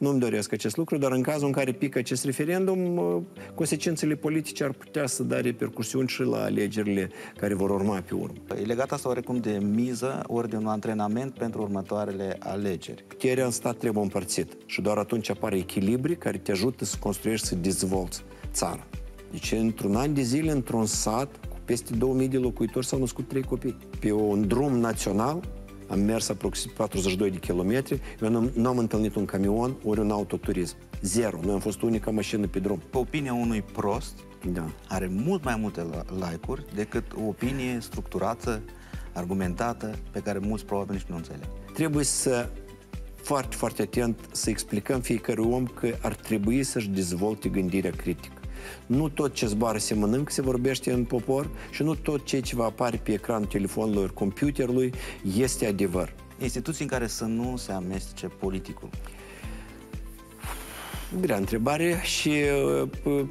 Nu-mi doresc acest lucru, dar în cazul în care pică acest referendum, consecințele politice ar putea să dea repercusiuni și la alegerile care vor urma pe urmă. E legat asta oricum de miză, ori de un antrenament pentru următoarele alegeri. Puterea în stat trebuie împărțit și doar atunci apare echilibri care te ajută să construiești, să dezvolți țara. Deci într-un an de zile, într-un sat, cu peste 2000 de locuitori s-au născut trei copii. Pe un drum național am mers aproximativ 42 de kilometri, eu nu am întâlnit un camion ori un autoturism. Zero. Noi am fost unica mașină pe drum. Pe opinia unui prost, da. are mult mai multe like-uri decât o opinie structurată, argumentată, pe care mulți probabil nici nu înțeleg. Trebuie să foarte, foarte atent să explicăm fiecare om că ar trebui să-și dezvolte gândirea critică. Nu tot ce zboară se mănâncă, se vorbește în popor și nu tot ce va apare pe ecranul telefonului, computerului, este adevăr. Instituții în care să nu se amestece politicul. Grea întrebare și uh, uh,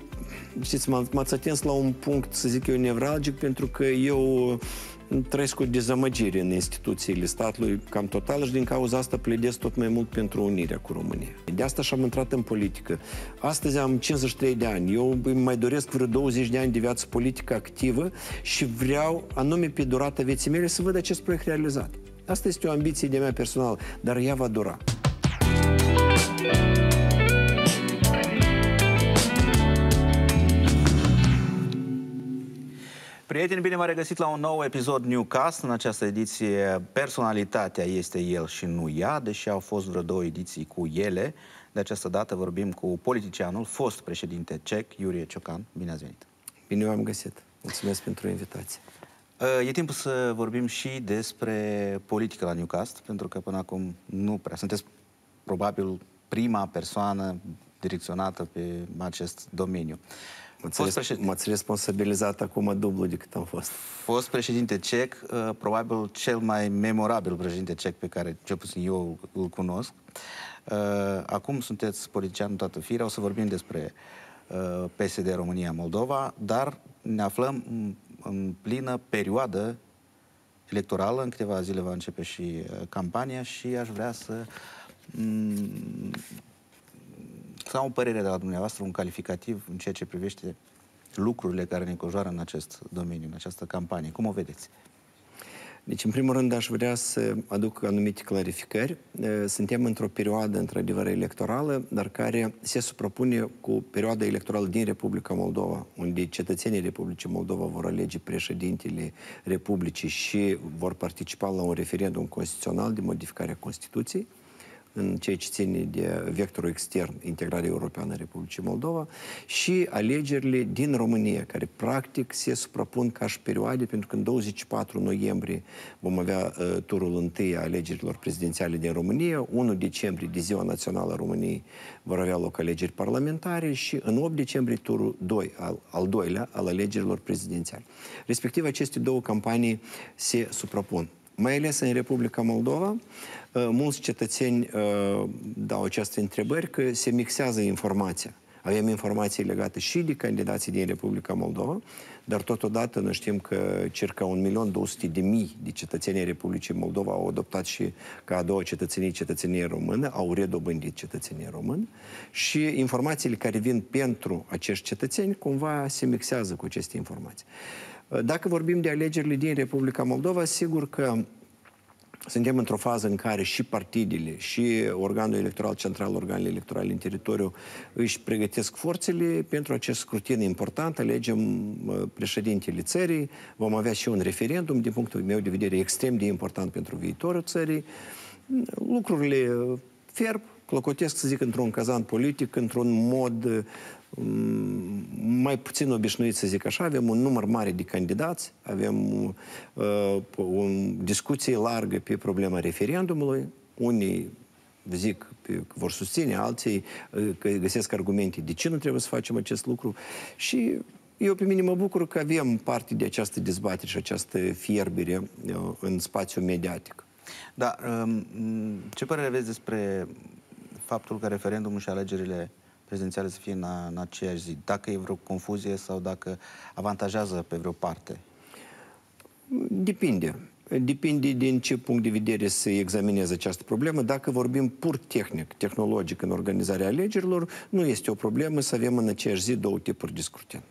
știți, m-ați atins la un punct, să zic eu, nevralgic, pentru că eu trăiesc o dezamăgire în instituțiile statului cam total și din cauza asta pledez tot mai mult pentru unirea cu România. De asta și-am intrat în politică. Astăzi am 53 de ani. Eu îmi mai doresc vreo 20 de ani de viață politică activă și vreau, anume pe durata vieții mele, să văd acest proiect realizat. Asta este o ambiție de mea personală, dar ea va dura. Thank you. Prieteni, bine v-am regăsit la un nou episod Newcast. În această ediție, personalitatea este el și nu ea, deși au fost vreo două ediții cu ele. De această dată vorbim cu politicianul, fost președinte cec, Iurie Ciocan. Bine ați venit! Bine v-am găsit! Mulțumesc pentru invitație! Uh, e timpul să vorbim și despre politică la Newcast, pentru că până acum nu prea. Sunteți probabil prima persoană direcționată pe acest domeniu. Uh, M-ați responsabilizat acum dublu decât am fost. Fost președinte cec, uh, probabil cel mai memorabil președinte cec pe care, cel puțin eu, îl cunosc. Uh, acum sunteți politician toată firea, o să vorbim despre uh, PSD România-Moldova, dar ne aflăm în plină perioadă electorală, în câteva zile va începe și campania și aș vrea să mm, să am o părere de la dumneavoastră, un calificativ în ceea ce privește lucrurile care ne conjoară în acest domeniu, în această campanie. Cum o vedeți? Deci, în primul rând, aș vrea să aduc anumite clarificări. Eh, suntem într-o perioadă, într-adevăr, electorală, dar care se suprapune cu perioada electorală din Republica Moldova, unde cetățenii Republicii Moldova vor alege președintele Republicii și vor participa la un referendum constituțional de modificare a Constituției în ceea ce ține de vectorul extern integrarea europeană a Republicii Moldova și alegerile din România, care practic se suprapun ca și perioade, pentru că în 24 noiembrie vom avea uh, turul întâi a alegerilor prezidențiale din România, 1 decembrie, de Ziua Națională a României, vor avea loc alegeri parlamentare și în 8 decembrie turul 2, al, al doilea, al alegerilor prezidențiale. Respectiv, aceste două campanii se suprapun mai ales în Republica Moldova, uh, mulți cetățeni uh, dau aceste întrebări că se mixează informația. Avem informații legate și de candidații din Republica Moldova, dar totodată noi știm că circa 1.200.000 de cetățenii Republicii Moldova au adoptat și ca a doua cetățenie cetățenie română, au redobândit cetățenie română și informațiile care vin pentru acești cetățeni cumva se mixează cu aceste informații. Dacă vorbim de alegerile din Republica Moldova, sigur că suntem într-o fază în care și partidele, și organul electoral central, organele electorale în teritoriu își pregătesc forțele pentru acest scrutin important. Alegem președintele țării, vom avea și un referendum, din punctul meu de vedere, extrem de important pentru viitorul țării. Lucrurile fierb, clocotesc, să zic, într-un cazan politic, într-un mod mm, mai puțin obișnuit, să zic așa. Avem un număr mare de candidați, avem uh, o discuție largă pe problema referendumului. Unii zic că vor susține, alții uh, că găsesc argumente de ce nu trebuie să facem acest lucru. Și eu pe mine mă bucur că avem parte de această dezbatere și această fierbere uh, în spațiu mediatic. Da, um, ce părere aveți despre faptul că referendumul și alegerile prezidențiale să fie în, în aceeași zi? Dacă e vreo confuzie sau dacă avantajează pe vreo parte? Depinde. Depinde din ce punct de vedere se examinează această problemă. Dacă vorbim pur tehnic, tehnologic în organizarea alegerilor, nu este o problemă să avem în aceeași zi două tipuri de scrutin.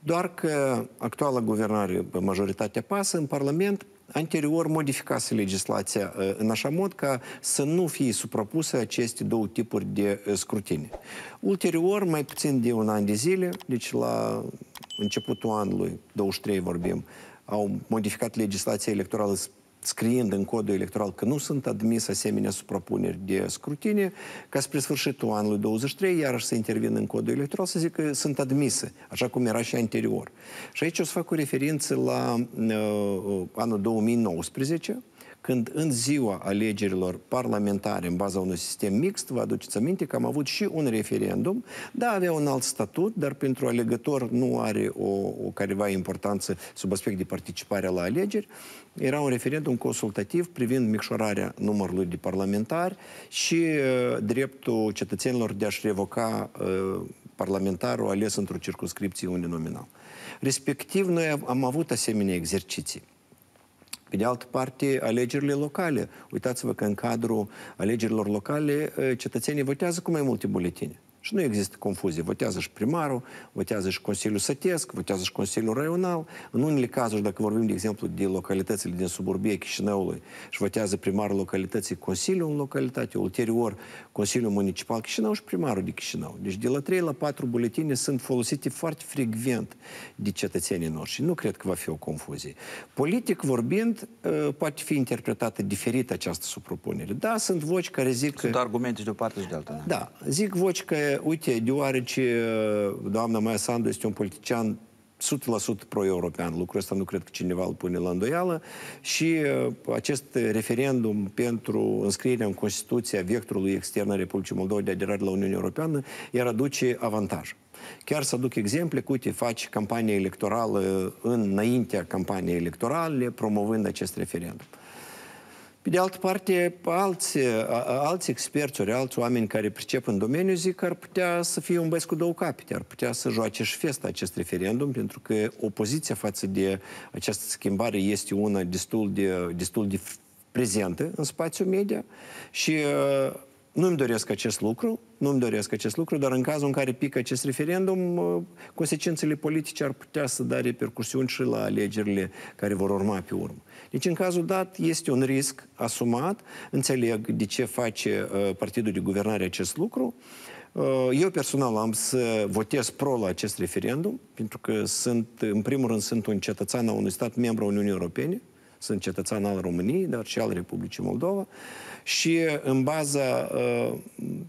Doar că actuala guvernare, majoritatea pasă în Parlament, anterior modificase legislația uh, în așa mod ca să nu fie suprapuse aceste două tipuri de uh, scrutine. Ulterior, mai puțin de un an de zile, deci la începutul anului 23 vorbim, au modificat legislația electorală scriind în codul electoral că nu sunt admis asemenea suprapuneri de scrutine, ca spre sfârșitul anului 23 iarăși să intervin în codul electoral să zic că sunt admise, așa cum era și anterior. Și aici o să fac o referință la uh, uh anul 2019, când în ziua alegerilor parlamentare, în baza unui sistem mixt, vă aduceți aminte că am avut și un referendum, da, avea un alt statut, dar pentru alegător nu are o, o careva importanță sub aspect de participare la alegeri. Era un referendum consultativ privind micșorarea numărului de parlamentari și uh, dreptul cetățenilor de a-și revoca uh, parlamentarul ales într-o circunscripție uninominal. Respectiv, noi am avut asemenea exerciții. Pe de altă parte, alegerile locale. Uitați-vă că în cadrul alegerilor locale, eh, cetățenii votează cu mai multe buletine. Și nu există confuzie. Votează și primarul, votează și Consiliul Sătesc, votează și Consiliul Raional. În unele cazuri, dacă vorbim, de exemplu, de localitățile din suburbie Chișinăului, și votează primarul localității Consiliul în localitate, ulterior Consiliul Municipal Chișinău și primarul de Chișinău. Deci de la 3 la 4 buletine sunt folosite foarte frecvent de cetățenii noștri. Nu cred că va fi o confuzie. Politic vorbind, ă, poate fi interpretată diferit această supropunere. Da, sunt voci care zic... Sunt că... argumente de o parte și de alta. Da, da zic voci că uite, deoarece uh, doamna Maia Sandu este un politician 100% pro-european. Lucrul ăsta nu cred că cineva îl pune la îndoială. Și uh, acest referendum pentru înscrierea în Constituție a vectorului extern al Republicii Moldova de aderare la Uniunea Europeană iar aduce avantaj. Chiar să aduc exemple, cu te faci campanie electorală înaintea campaniei electorale, promovând acest referendum. Pe de altă parte, alți, alți experți ori alți oameni care pricep în domeniu zic că ar putea să fie un băieț cu două capete, ar putea să joace și festa acest referendum, pentru că opoziția față de această schimbare este una destul de, destul de prezentă în spațiul media și uh, nu-mi doresc acest lucru, nu-mi doresc acest lucru, dar în cazul în care pică acest referendum, consecințele politice ar putea să da repercusiuni și la alegerile care vor urma pe urmă. Deci, în cazul dat, este un risc asumat. Înțeleg de ce face uh, Partidul de Guvernare acest lucru. Uh, eu personal am să votez pro la acest referendum, pentru că sunt, în primul rând, sunt un cetățean al unui stat membru al Uniunii Europene, sunt cetățean al României, dar și al Republicii Moldova. Și în baza uh,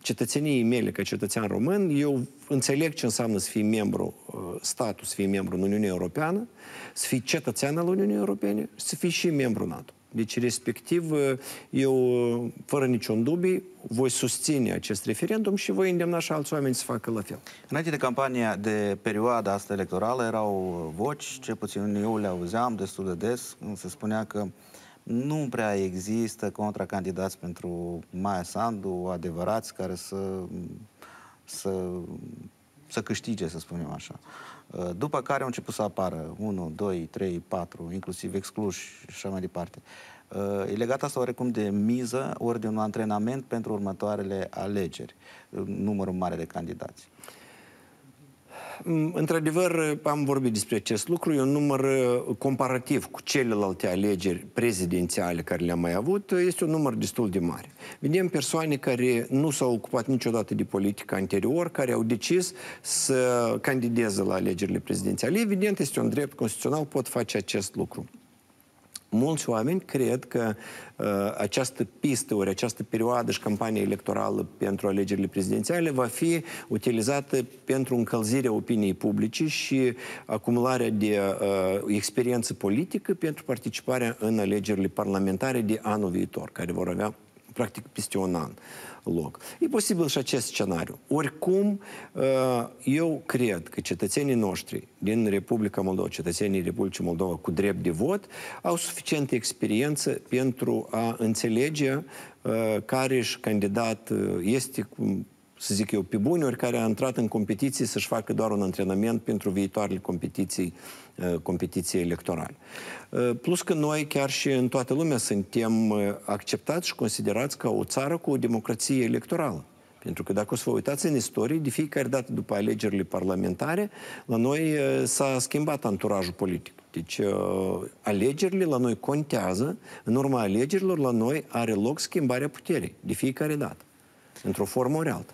cetățeniei mele ca cetățean român, eu înțeleg ce înseamnă să fii membru, uh, statul, să fii membru în Uniunea Europeană, să fii cetățean al Uniunii Europene, să fii și membru NATO. Deci, respectiv, eu, fără niciun dubii, voi susține acest referendum și voi îndemna și alți oameni să facă la fel. Înainte de campania, de perioada asta electorală, erau voci, ce puțin eu le auzeam destul de des, se spunea că nu prea există contracandidați pentru Maia Sandu adevărați care să, să, să câștige, să spunem așa. Uh, Uh, după care au început să apară 1, 2, 3, 4, inclusiv excluși și așa mai departe. Uh, e legat asta oarecum de miză, ori de un antrenament pentru următoarele alegeri, uh, numărul mare de candidați. Mm, într-adevăr, am vorbit despre acest lucru, e un număr uh, comparativ cu celelalte alegeri prezidențiale care le-am mai avut, este un număr destul de mare. Vedem persoane care nu s-au ocupat niciodată de politică anterior, care au decis să candideze la alegerile prezidențiale. Evident, este un drept constituțional, pot face acest lucru mulți oameni cred că uh, această pistă, ori această perioadă și campania electorală pentru alegerile prezidențiale va fi utilizată pentru încălzirea opiniei publice și acumularea de uh, experiență politică pentru participarea în alegerile parlamentare de anul viitor, care vor avea practic peste un an loc. E posibil și acest scenariu. Oricum, eu cred că cetățenii noștri din Republica Moldova, cetățenii Republicii Moldova cu drept de vot, au suficientă experiență pentru a înțelege care și candidat este să zic eu, pe bune, oricare a intrat în competiții să-și facă doar un antrenament pentru viitoarele competiții uh, Uh, competiție electorală. Uh, plus că noi, chiar și în toată lumea, suntem uh, acceptați și considerați ca o țară cu o democrație electorală. Pentru că dacă o să vă uitați în istorie, de fiecare dată după alegerile parlamentare, la noi s-a schimbat anturajul politic. Deci alegerile la noi contează, în urma alegerilor la noi are loc schimbarea puterii, de fiecare dată, într-o formă ori altă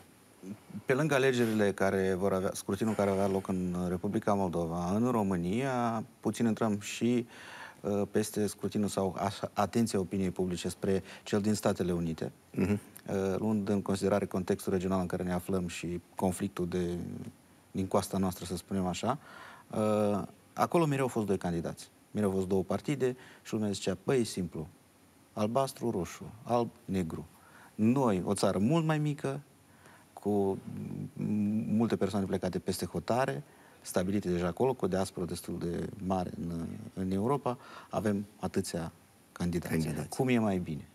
pe lângă alegerile care vor avea, scrutinul care avea loc în uh, Republica Moldova, în România, puțin intrăm și uh, peste scrutinul sau atenția opiniei publice spre cel din Statele Unite, uh-huh. uh, luând în considerare contextul regional în care ne aflăm și conflictul de, din coasta noastră, să spunem așa, uh, acolo mereu au fost doi candidați. Mereu au fost două partide și lumea zicea, păi, simplu, albastru-roșu, alb-negru. Noi, o țară mult mai mică, cu multe persoane plecate peste hotare, stabilite deja acolo, cu o diasporă destul de mare în, în Europa, avem atâția candidați. candidați. Cum e mai bine?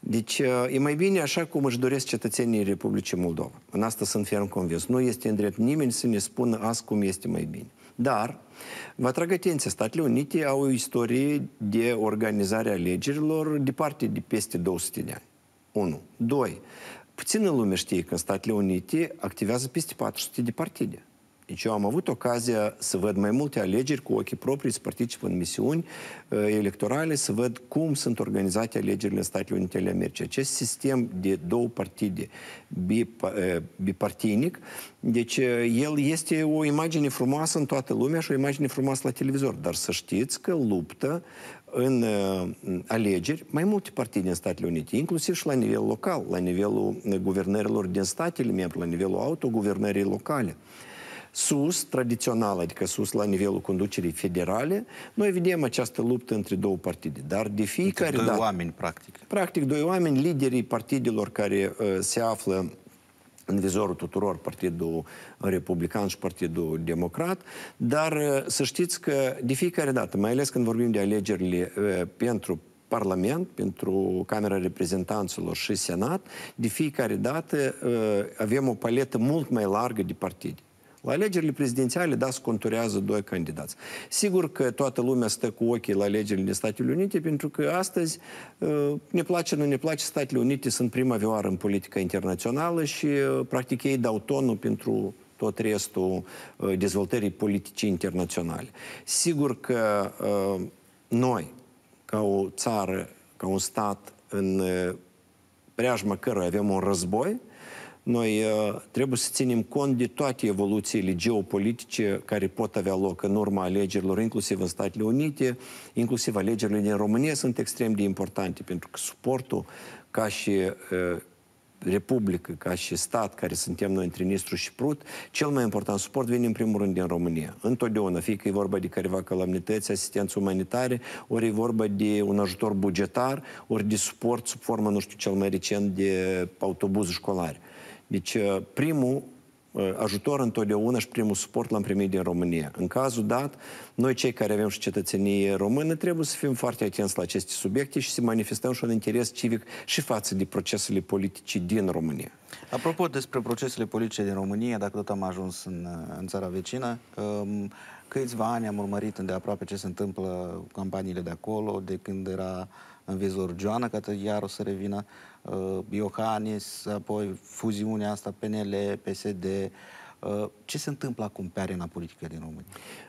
Deci uh, e mai bine așa cum își doresc cetățenii Republicii Moldova. În asta sunt ferm convins. Nu este în drept nimeni să ne spună azi cum este mai bine. Dar, vă atrag atenția, Statele Unite au o istorie de organizare a alegerilor departe de peste 200 de ani. 1. 2. Puțină lume știe că în Statele Unite activează peste 400 de partide. Deci eu am avut ocazia să văd mai multe alegeri cu ochii proprii, să particip în misiuni uh, electorale, să văd cum sunt organizate alegerile în Statele Unite ale Americii. Acest sistem de două partide uh, bipartinic, deci uh, el este o imagine frumoasă în toată lumea și o imagine frumoasă la televizor, dar să știți că luptă în alegeri mai multe partide din Statele Unite, inclusiv și la nivel local, la nivelul guvernărilor din statele membre, la nivelul autoguvernării locale sus, tradițional, adică sus la nivelul conducerii federale, noi vedem această luptă între două partide. Dar de fiecare dată... Doi dat, oameni, practic. Practic, doi oameni, liderii partidelor care uh, se află în vizorul tuturor, Partidul Republican și Partidul Democrat, dar uh, să știți că de fiecare dată, mai ales când vorbim de alegerile uh, pentru Parlament, pentru Camera Reprezentanților și Senat, de fiecare dată uh, avem o paletă mult mai largă de partide. La alegerile prezidențiale, da, se conturează doi candidați. Sigur că toată lumea stă cu ochii la alegerile din Statele Unite, pentru că astăzi, uh, ne place, nu ne place, Statele Unite sunt vioară în politica internațională și, uh, practic, ei dau tonul pentru tot restul uh, dezvoltării politicii internaționale. Sigur că noi, ca o țară, ca un stat în preajma căruia avem un război, uh, noi uh, trebuie să ținem cont de toate evoluțiile geopolitice care pot avea loc în urma alegerilor, inclusiv în Statele Unite, inclusiv alegerile din România sunt extrem de importante, pentru că suportul ca și uh, republică, ca și stat, care suntem noi între Nistru și Prut, cel mai important suport vine în primul rând din România. Întotdeauna, fie că e vorba de careva calamități, asistență umanitare, ori e vorba de un ajutor bugetar, ori de suport sub formă, nu știu, cel mai recent de autobuz școlare. Uh, deci, uh, primul uh, ajutor întotdeauna și primul suport l-am primit din România. În cazul dat, noi cei care avem și cetățenie română trebuie să fim foarte atenți la aceste subiecte și să manifestăm și un interes civic și față de procesele politice din România. Apropo despre procesele politice din România, dacă tot am ajuns în, uh, în țara vecină, um, câțiva ani am urmărit îndeaproape ce se întâmplă cu campaniile de acolo, de când era uh, în vizor Joana, că iar o să revină uh, Iohannis, apoi fuziunea asta PNL, PSD. Uh, ce se întâmplă acum pe arena politică din România?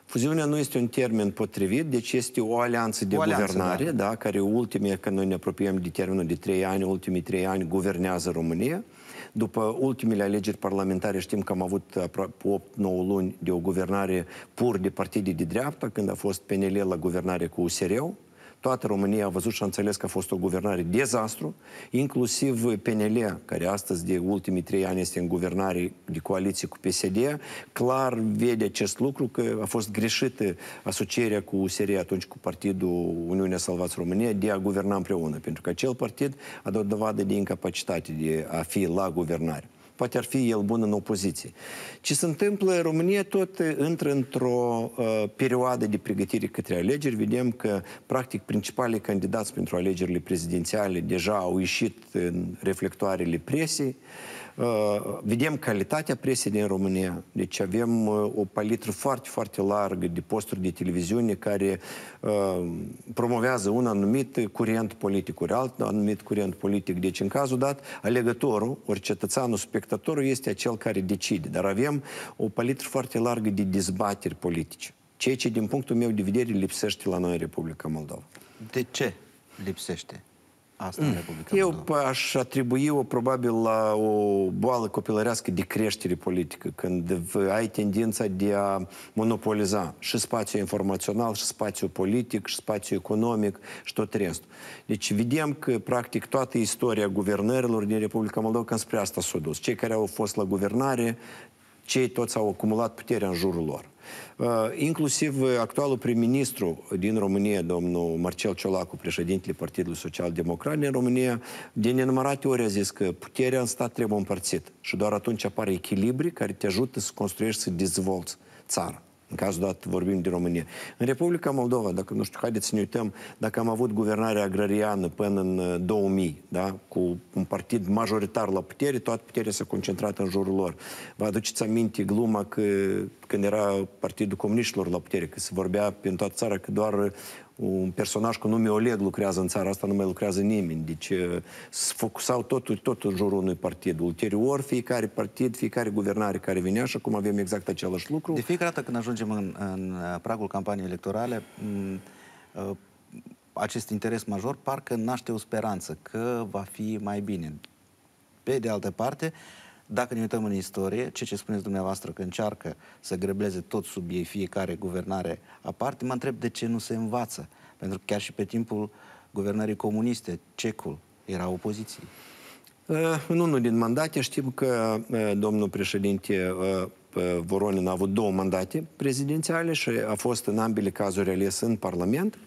Fuziunea nu este un termen potrivit, deci este o alianță de o alianță, guvernare, da. da, care ultimii, când noi ne apropiem de termenul de trei ani, ultimii trei ani guvernează România. După ultimele alegeri parlamentare știm că am avut aproape 8-9 luni de o guvernare pur de partide de dreapta, când a fost PNL la guvernare cu usr -ul. Toată România a văzut și a înțeles că a fost o guvernare dezastru, inclusiv PNL, care astăzi de ultimii trei ani este în guvernare de coaliție cu PSD, clar vede acest lucru că a fost greșită asocierea cu USR atunci cu Partidul Uniunea Salvați România de a guverna împreună, pentru că acel partid a dat dovadă de incapacitate de a fi la guvernare poate ar fi el bun în opoziție. Ce se întâmplă, România tot eh, intră într-o uh, perioadă de pregătire către alegeri. Vedem că, practic, principalii candidați pentru alegerile prezidențiale deja au ieșit în reflectoarele presei. Uh, Vedem calitatea presiei din România. Deci avem o palitră foarte, foarte largă de posturi de televiziune care promovează un anumit curent politic, un alt anumit curent politic. Deci, în cazul dat, alegătorul, ori cetățeanul, spectatorul este acel care decide. Dar avem o palitră foarte largă de dezbateri politice. Ceea ce, din punctul meu de vedere, lipsește la noi Republica Moldova. De ce lipsește? asta în mm. Republica Eu Moldova? aș atribui-o probabil la o boală copilărească de creștere politică, când ai tendința de a monopoliza și spațiul informațional, și spațiul politic, și spațiul economic, și tot restul. Deci vedem că, practic, toată istoria guvernărilor din Republica Moldova cam spre asta s-a dus. Cei care au fost la guvernare cei toți au acumulat puterea în jurul lor. Uh, inclusiv uh, actualul prim-ministru din România, domnul Marcel Ciolacu, președintele Partidului Social Democrat în România, de nenumărate ori a zis că puterea în stat trebuie împărțit, și doar atunci apare echilibri care te ajută să construiești, să dezvolți țara în cazul dat vorbim de România. În Republica Moldova, dacă nu știu, haideți să ne uităm, dacă am avut guvernare agrariană până în 2000, uh, da, cu un partid majoritar la putere, toată puterea s-a concentrat în jurul lor. Vă aduceți aminte gluma că când era Partidul Comuniștilor la putere, că se vorbea prin toată țara că doar uh, un personaj cu nume Oleg lucrează în țara asta, nu mai lucrează nimeni. Deci uh, se focusau totul, tot în jurul unui partid. Ulterior, fiecare partid, fiecare guvernare care vinea și acum avem exact același lucru. De fiecare dată când ajungem în, în uh, pragul campaniei electorale, mm, acest interes major parcă naște o speranță că va fi mai bine. Pe de altă parte, uh, dacă ne uităm în istorie, ce ce spuneți dumneavoastră că încearcă să grebleze tot sub ei fiecare guvernare aparte, mă întreb de ce nu se învață. Pentru că chiar și pe timpul guvernării comuniste, cecul era opoziție. Uh, în unul din mandate știm că uh, domnul președinte uh, Voronin a avut două mandate prezidențiale și a fost în ambele cazuri ales în Parlament.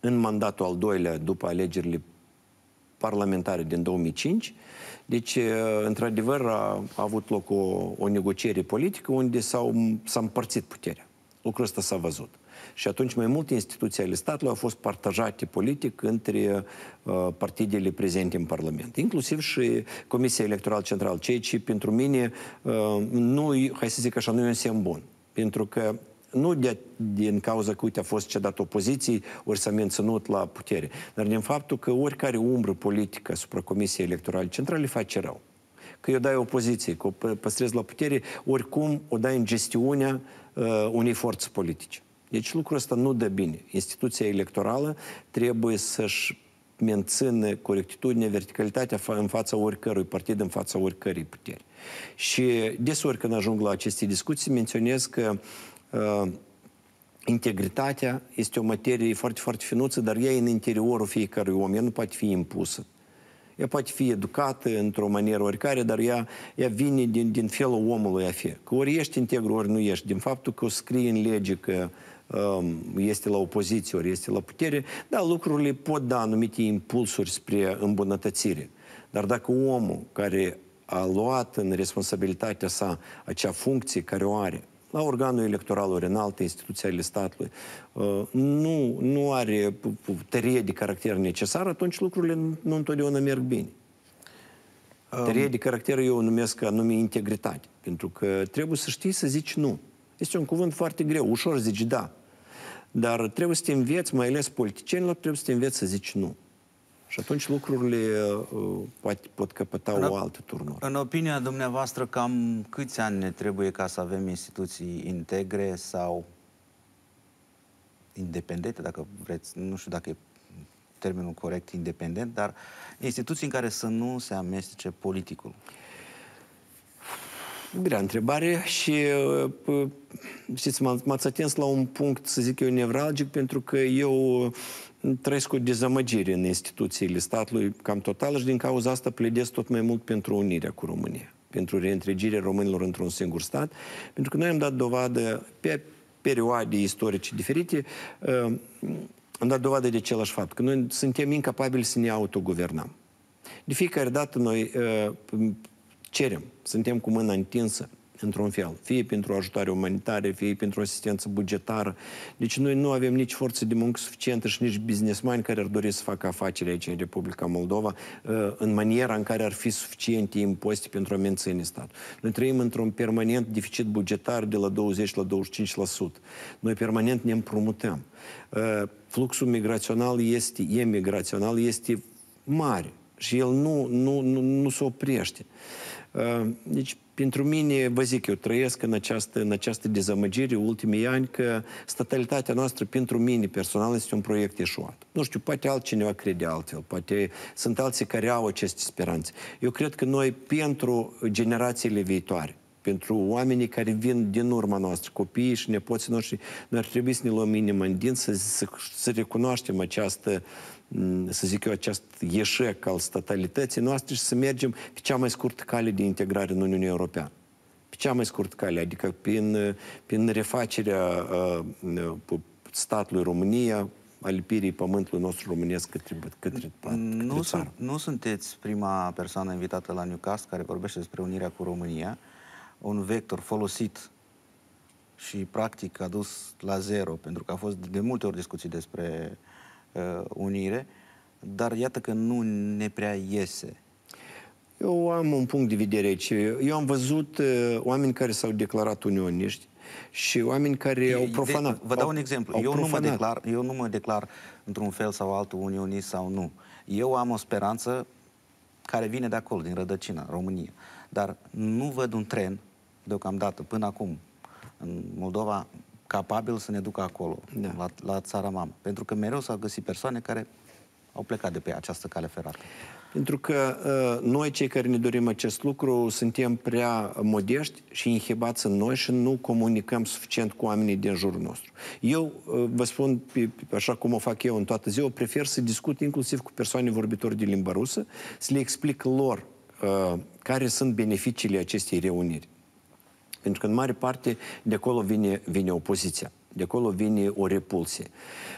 În mandatul al doilea, după alegerile parlamentare din 2005. Deci, într-adevăr, a, a avut loc o, o negociere politică unde s-au, s-a împărțit puterea. Lucrul ăsta s-a văzut. Și atunci mai multe instituții ale statului au fost partajate politic între uh, partidele prezente în Parlament, inclusiv și Comisia Electorală Centrală, ceea ce pentru mine uh, nu, hai să zic așa, nu e un semn bun. Pentru că nu de, din cauza că, uite, a fost cedat opoziției, ori s-a menținut la putere, dar din faptul că oricare umbră politică asupra Comisiei Electorale Centrale face rău. Că eu dai opoziție, că o păstrezi la putere, oricum o dai în gestiunea uh, unei forțe politice. Deci lucrul ăsta nu dă bine. Instituția electorală trebuie să-și mențină corectitudinea, verticalitatea în fața oricărui partid, în fața oricărei puteri. Și desori când ajung la aceste discuții, menționez că uh, uh, integritatea este o materie foarte, foarte finuță, dar ea e în interiorul fiecărui om, ea nu poate fi impusă. Ea poate fi educată într-o manieră oricare, dar ea, ea vine din, din felul omului a fi. Că ori ești integru, ori nu ești. Din faptul că o scrie în lege că um, este la opoziție, ori este la putere, da, lucrurile pot da anumite impulsuri spre îmbunătățire. Dar dacă omul care a luat în responsabilitatea sa acea funcție care o are, la organul electoral, ori în alte instituții ale statului, uh, nu, nu are tărie de caracter necesar, atunci lucrurile nu întotdeauna merg bine. Um, tărie de caracter eu o numesc anume integritate, pentru că trebuie să știi să zici nu. Este un cuvânt foarte greu, ușor zici da, dar trebuie să te înveți, mai ales politicienilor, trebuie să te înveți să zici nu. Și atunci lucrurile uh, pot căpăta în, o altă turnură. În opinia dumneavoastră, cam câți ani ne trebuie ca să avem instituții integre sau independente, dacă vreți, nu știu dacă e termenul corect, independent, dar instituții în care să nu se amestece politicul? Grea întrebare și uh, uh, știți, m-ați atins la un punct, să zic eu, nevralgic, pentru că eu trăiesc o dezamăgire în instituțiile statului cam total și din cauza asta pledez tot mai mult pentru unirea cu România, pentru reîntregirea românilor într-un singur stat, pentru că noi am dat dovadă pe perioade istorice diferite, uh, am dat dovadă de același fapt, că noi suntem incapabili să ne autoguvernăm. De fiecare dată noi uh, cerem, suntem cu mâna întinsă într-un fel, fie pentru ajutare umanitare, fie pentru asistență bugetară. Deci noi nu avem nici forță de muncă suficientă și nici businessmani care ar dori să facă afaceri aici în Republica Moldova uh, în maniera în care ar fi suficiente impozite pentru a menține stat. Noi trăim într-un permanent deficit bugetar de la 20 la 25%. Noi permanent ne împrumutăm. Uh, fluxul migrațional este, e migrațional, este mare și el nu, nu, nu, nu se oprește. Ă, deci, pentru mine, vă zic, eu trăiesc în această, în această dezamăgire ultimii ani că statalitatea noastră, pentru mine personal, este un proiect eșuat. Nu știu, poate altcineva crede altfel, poate sunt alții care au aceste speranțe. Eu cred că noi, pentru generațiile viitoare, pentru oamenii care vin din urma noastră, copiii și nepoții noștri, noi ar trebui să ne luăm inimă în din, să, să, să recunoaștem această uh, să zic eu, acest eșec al statalității noastre și să mergem pe cea mai scurtă cale de integrare în Uniunea Europeană. Pe cea mai scurtă cale, adică prin, prin refacerea uh, statului România, alipirii pământului nostru românesc către, către, către nu, sunt, nu sunteți prima persoană invitată la Newcast care vorbește despre unirea cu România, un vector folosit și practic adus la zero, pentru că a fost de multe ori discuții despre uh, uh, unire, dar iată că nu ne prea iese. Eu am un punct de vedere aici. Eu am văzut uh, oameni care s-au declarat unioniști și oameni care au profanat. De, vă dau au, un exemplu. Eu nu, mă declar, eu nu mă declar într-un fel sau altul unionist sau nu. Eu am o speranță care vine de acolo, din rădăcina, România. Dar nu văd un tren, deocamdată, până acum, în Moldova, capabil să ne ducă acolo, da. la, la țara mamă. Pentru că mereu s-au găsit persoane care au plecat de pe această cale ferată. Pentru că uh, noi, cei care ne dorim acest lucru, suntem prea modești și inhibați în noi și nu comunicăm suficient cu oamenii din jurul nostru. Eu uh, vă spun, pe, pe, așa cum o fac eu în toată ziua, prefer să discut inclusiv cu persoane vorbitori de limba rusă, să le explic lor uh, care sunt beneficiile acestei reuniri. Pentru că în mare parte de acolo vine, vine opoziția. De acolo vine o repulsie.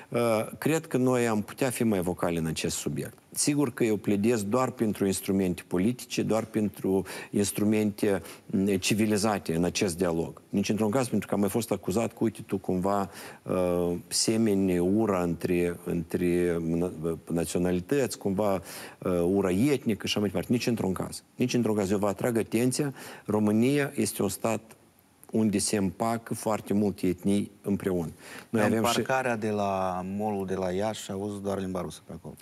Uh, cred că noi am putea fi mai vocali în acest subiect. Sigur că eu pledez doar pentru instrumente politice, doar pentru instrumente mm, civilizate în acest dialog. Nici într-un caz, pentru că am mai fost acuzat că, uite, tu cumva uh, semeni ura între, între mm, uh, naționalități, cumva ura etnică și așa mai departe. Nici într-un caz. Nici într-un caz. Eu vă atrag atenția, România este un stat unde se împacă foarte multe etnii împreună. Noi în avem parcarea și... de la molul de la Iași, auzi doar limba rusă pe acolo.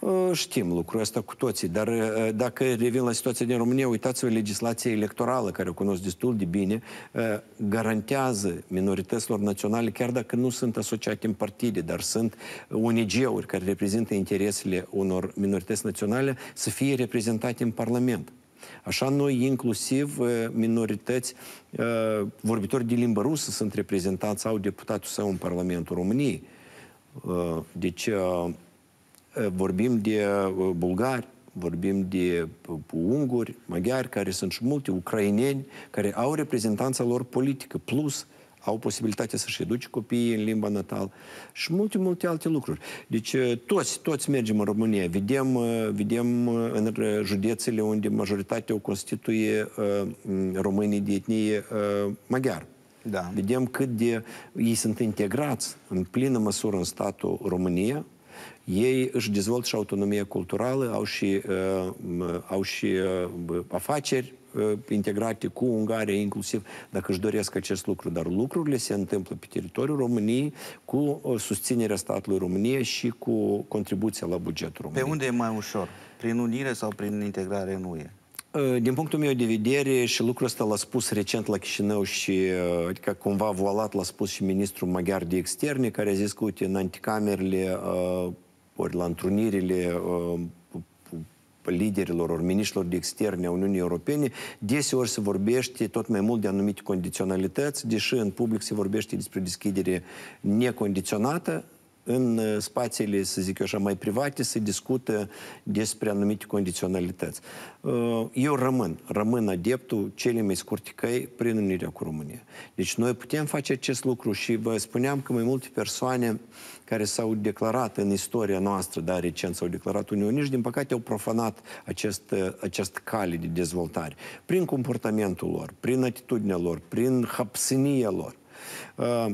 Uh, știm lucrul ăsta cu toții, dar uh, dacă revin la situația din România, uitați-vă, legislația electorală, care o cunosc destul de bine, uh, garantează minorităților naționale, chiar dacă nu sunt asociate în partide, dar sunt ONG-uri care reprezintă interesele unor minorități naționale, să fie reprezentate în Parlament. Așa noi inclusiv minorități vorbitori de limbă rusă sunt reprezentanți sau deputatul său în Parlamentul României. Deci vorbim de bulgari, vorbim de unguri, maghiari, care sunt și mulți ucraineni, care au reprezentanța lor politică, plus au posibilitatea să-și educe copiii în limba natală și multe, multe alte lucruri. Deci uh, toți, toți mergem în România. Vedem, uh, vedem uh, în județele unde majoritatea o constituie mm, românii de etnie maghiară. Da. Vedem cât de ei sunt integrați în plină măsură în statul România, ei își dezvoltă și autonomia culturală, au și, uh, au și uh, afaceri, Eh, integrate cu Ungaria inclusiv, dacă își doresc acest lucru. Dar lucrurile se întâmplă pe teritoriul României cu eh, susținerea statului României și cu contribuția la bugetul României. Pe unde e mai ușor? Prin unire sau prin integrare în UE? Eh, din punctul meu de vedere, și lucrul ăsta l-a spus recent la Chișinău și, adică, cumva voalat l-a spus și ministrul maghiar de externe, care a zis că, uite, în anticamerele ori la întrunirile liderilor, ori miniștilor de externe a Uniunii Europene, deseori se vorbește tot mai mult de anumite condiționalități, deși în public se vorbește despre deschidere necondiționată, în uh, spațiile, să zic eu așa, mai private, se discută despre anumite condiționalități. Uh, eu rămân, rămân adeptul cele mai scurte căi prin unirea cu România. Deci noi putem face acest lucru și vă spuneam că mai multe persoane uh, care s-au declarat în istoria noastră, dar recent s-au declarat unioniști, din păcate au profanat acest, uh, acest cale de dezvoltare prin comportamentul lor, prin atitudinea lor, prin hapsânia lor. Uh,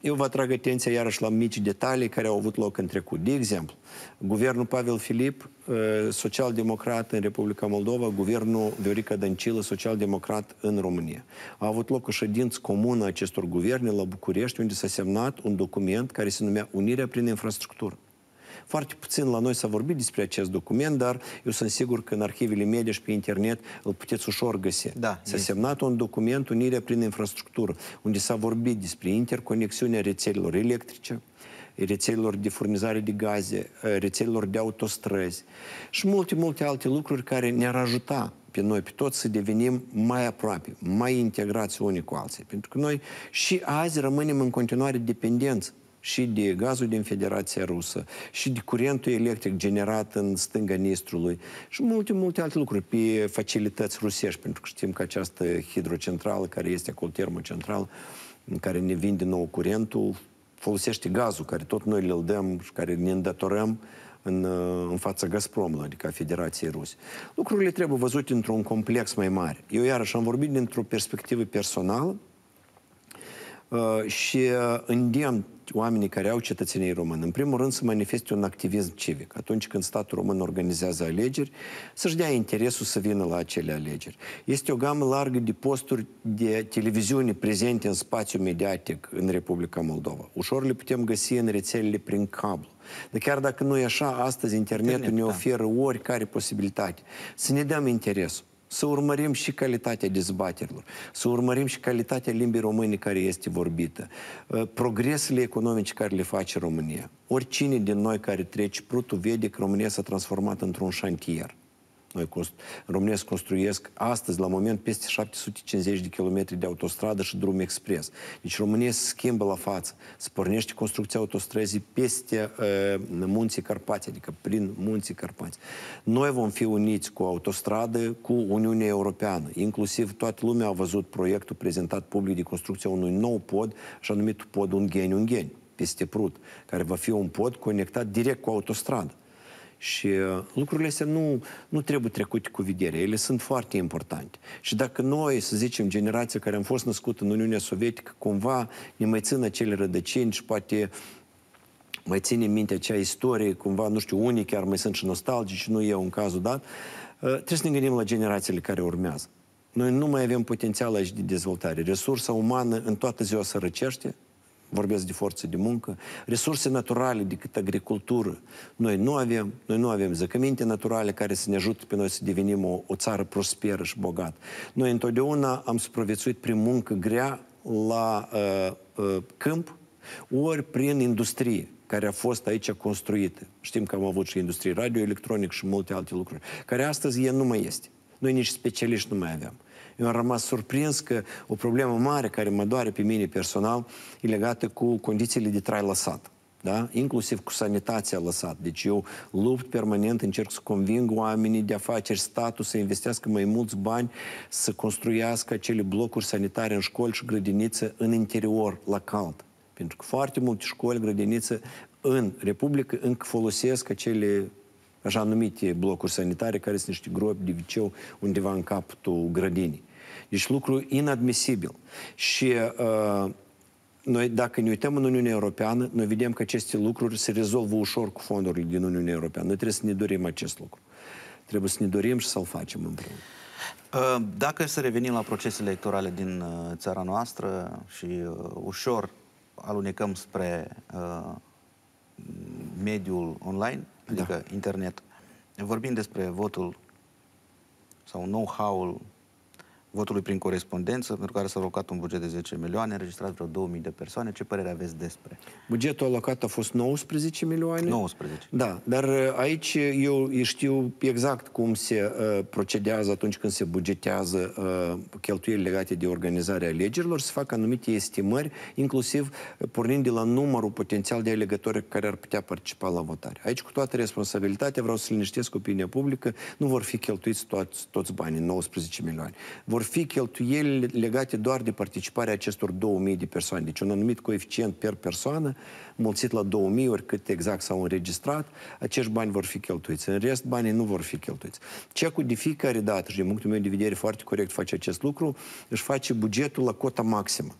eu vă atrag atenția iarăși la mici detalii care au avut loc în trecut. De exemplu, guvernul Pavel Filip, uh, social-democrat în Republica Moldova, guvernul Viorica Dăncilă, social-democrat în România. A avut loc o ședință comună a acestor guverne la București, unde s-a semnat un document care se numea Unirea prin infrastructură. Foarte puțin la noi s-a vorbit despre acest document, dar eu sunt sigur că în arhivele media și pe internet îl puteți ușor găsi. Da, s-a semnat un document, Unirea prin infrastructură, unde s-a vorbit despre interconexiunea rețelelor electrice, rețelelor de furnizare de gaze, eh, rețelelor de autostrăzi și multe, multe alte lucruri care ne-ar ajuta pe noi, pe toți, să devenim mai aproape, mai integrați unii cu alții. Pentru că noi și azi rămânem în continuare dependenți și de gazul din Federația Rusă, și de curentul electric generat în stânga Nistrului, și multe, multe alte lucruri pe facilități rusești, pentru că știm că această hidrocentrală, care este acolo termocentral, în care ne vinde nou curentul, folosește gazul, care tot noi le dăm și care ne îndatorăm în, în fața Gazpromului, adică a Federației Ruse. Lucrurile trebuie văzute într-un complex mai mare. Eu iarăși am vorbit dintr-o perspectivă personală uh, și uh, îndemn oamenii care au cetățenii români, în primul rând să manifeste un activism civic. Atunci când statul român organizează alegeri, să-și dea interesul să vină la acele alegeri. Este o gamă largă de posturi de televiziune prezente în spațiu mediatic în Republica Moldova. Ușor le putem găsi în rețelele prin cablu. Dar chiar dacă nu e așa, astăzi internetul Internet, ne da. oferă da. oricare posibilitate. Să ne dăm interesul. Să urmărim și calitatea dezbaterilor, să urmărim și calitatea limbii române care este vorbită, ă, progresele economice care le face România. Oricine din noi care trece prutul vede că România s-a transformat într-un șantier. Noi România se construiesc astăzi, la moment, peste 750 de kilometri de autostradă și drum expres. Deci se schimbă la față. Se pornește construcția autostrăzii peste uh, munții Carpați, adică prin munții Carpați. Noi vom fi uniți cu autostradă, cu Uniunea Europeană. Inclusiv toată lumea a văzut proiectul prezentat public de construcția unui nou pod, așa numit pod Ungheni-Ungheni, peste Prut, care va fi un pod conectat direct cu autostradă. Și uh, lucrurile astea nu, nu trebuie trecute cu vedere, ele sunt foarte importante. Și dacă noi, să zicem, generația care am fost născută în Uniunea Sovietică, cumva ne mai țin acele rădăcini și poate mai ține în minte acea istorie, cumva, nu știu, unii chiar mai sunt și nostalgici, nu e un cazul dat, uh, trebuie să ne gândim la generațiile care urmează. Noi nu mai avem potențial aici de dezvoltare. Resursa umană în toată ziua răcește, vorbesc de forță de muncă, resurse naturale decât agricultură. Noi nu avem, noi nu avem zăcăminte naturale care să ne ajute pe noi să devenim o, o țară prosperă și bogată. Noi întotdeauna am supraviețuit prin muncă grea la uh, uh, câmp, ori prin industrie care a fost aici construită. Știm că am avut și industrie radioelectronic și multe alte lucruri, care astăzi e nu mai este. Noi nici specialiști nu mai aveam eu am rămas surprins că o problemă mare care mă doare pe mine personal e legată cu condițiile de trai lăsat. Da? inclusiv cu sanitația lăsat. Deci eu lupt permanent, încerc să conving oamenii de afaceri, statul să investească mai mulți bani, să construiască acele blocuri sanitare în școli și grădiniță în interior, la cald. Pentru că foarte multe școli, grădiniță în Republică încă folosesc acele așa numite blocuri sanitare, care sunt niște gropi de viceu undeva în capul grădinii. Deci lucru inadmisibil. Și uh, noi, dacă ne uităm în Uniunea Europeană, noi vedem că aceste lucruri se rezolvă ușor cu fondurile din Uniunea Europeană. Noi trebuie să ne dorim acest lucru. Trebuie să ne dorim și să-l facem împreună. Uh, dacă să revenim la procesele electorale din uh, țara noastră și uh, ușor alunecăm spre mediul online, da. adică da. internet, vorbim despre votul sau know-how-ul votului prin corespondență, pentru care s-a alocat un buget de 10 milioane, înregistrat vreo 2000 de persoane. Ce părere aveți despre? Bugetul alocat a fost 19 milioane? 19. Da, dar uh, aici eu știu exact cum se uh, procedează atunci când se bugetează uh, cheltuieli legate de organizarea alegerilor, se fac anumite estimări, inclusiv uh, pornind de la numărul potențial de alegători care ar putea participa la votare. Aici, cu toată responsabilitatea, vreau să liniștesc opinia publică, nu vor fi cheltuiți toți, toți banii, 19 milioane. Vor vor fi cheltuieli legate doar de participarea acestor 2000 de persoane. Deci un anumit coeficient per persoană, mulțit la 2000 ori cât exact s-au înregistrat, acești bani vor fi cheltuiți. În rest, banii nu vor fi cheltuiți. Cecul de fiecare dată, și din punctul meu de vedere foarte corect face acest lucru, își face bugetul la cota maximă.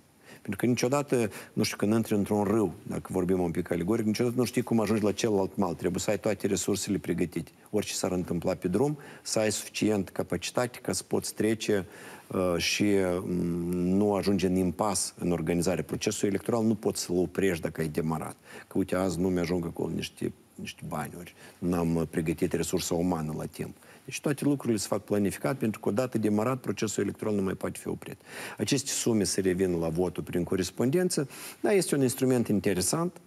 Pentru că niciodată, nu știu, când intri într-un râu, dacă vorbim un pic alegoric, niciodată nu știi cum ajungi la celălalt mal. Trebuie să ai toate resursele pregătite. Orice s-ar întâmpla pe drum, să ai suficient capacitate ca să poți trece uh, și um, nu ajunge în impas în organizare. Procesul electoral nu poți să-l oprești dacă ai demarat. Că uite, azi nu mi-ajung acolo niște, niște bani, ori n-am pregătit resursa umană la timp. Deci toate lucrurile se fac planificat, pentru că odată demarat, procesul electoral nu mai poate fi oprit. Aceste sume se revin la votul prin corespondență, Da, este un instrument interesant,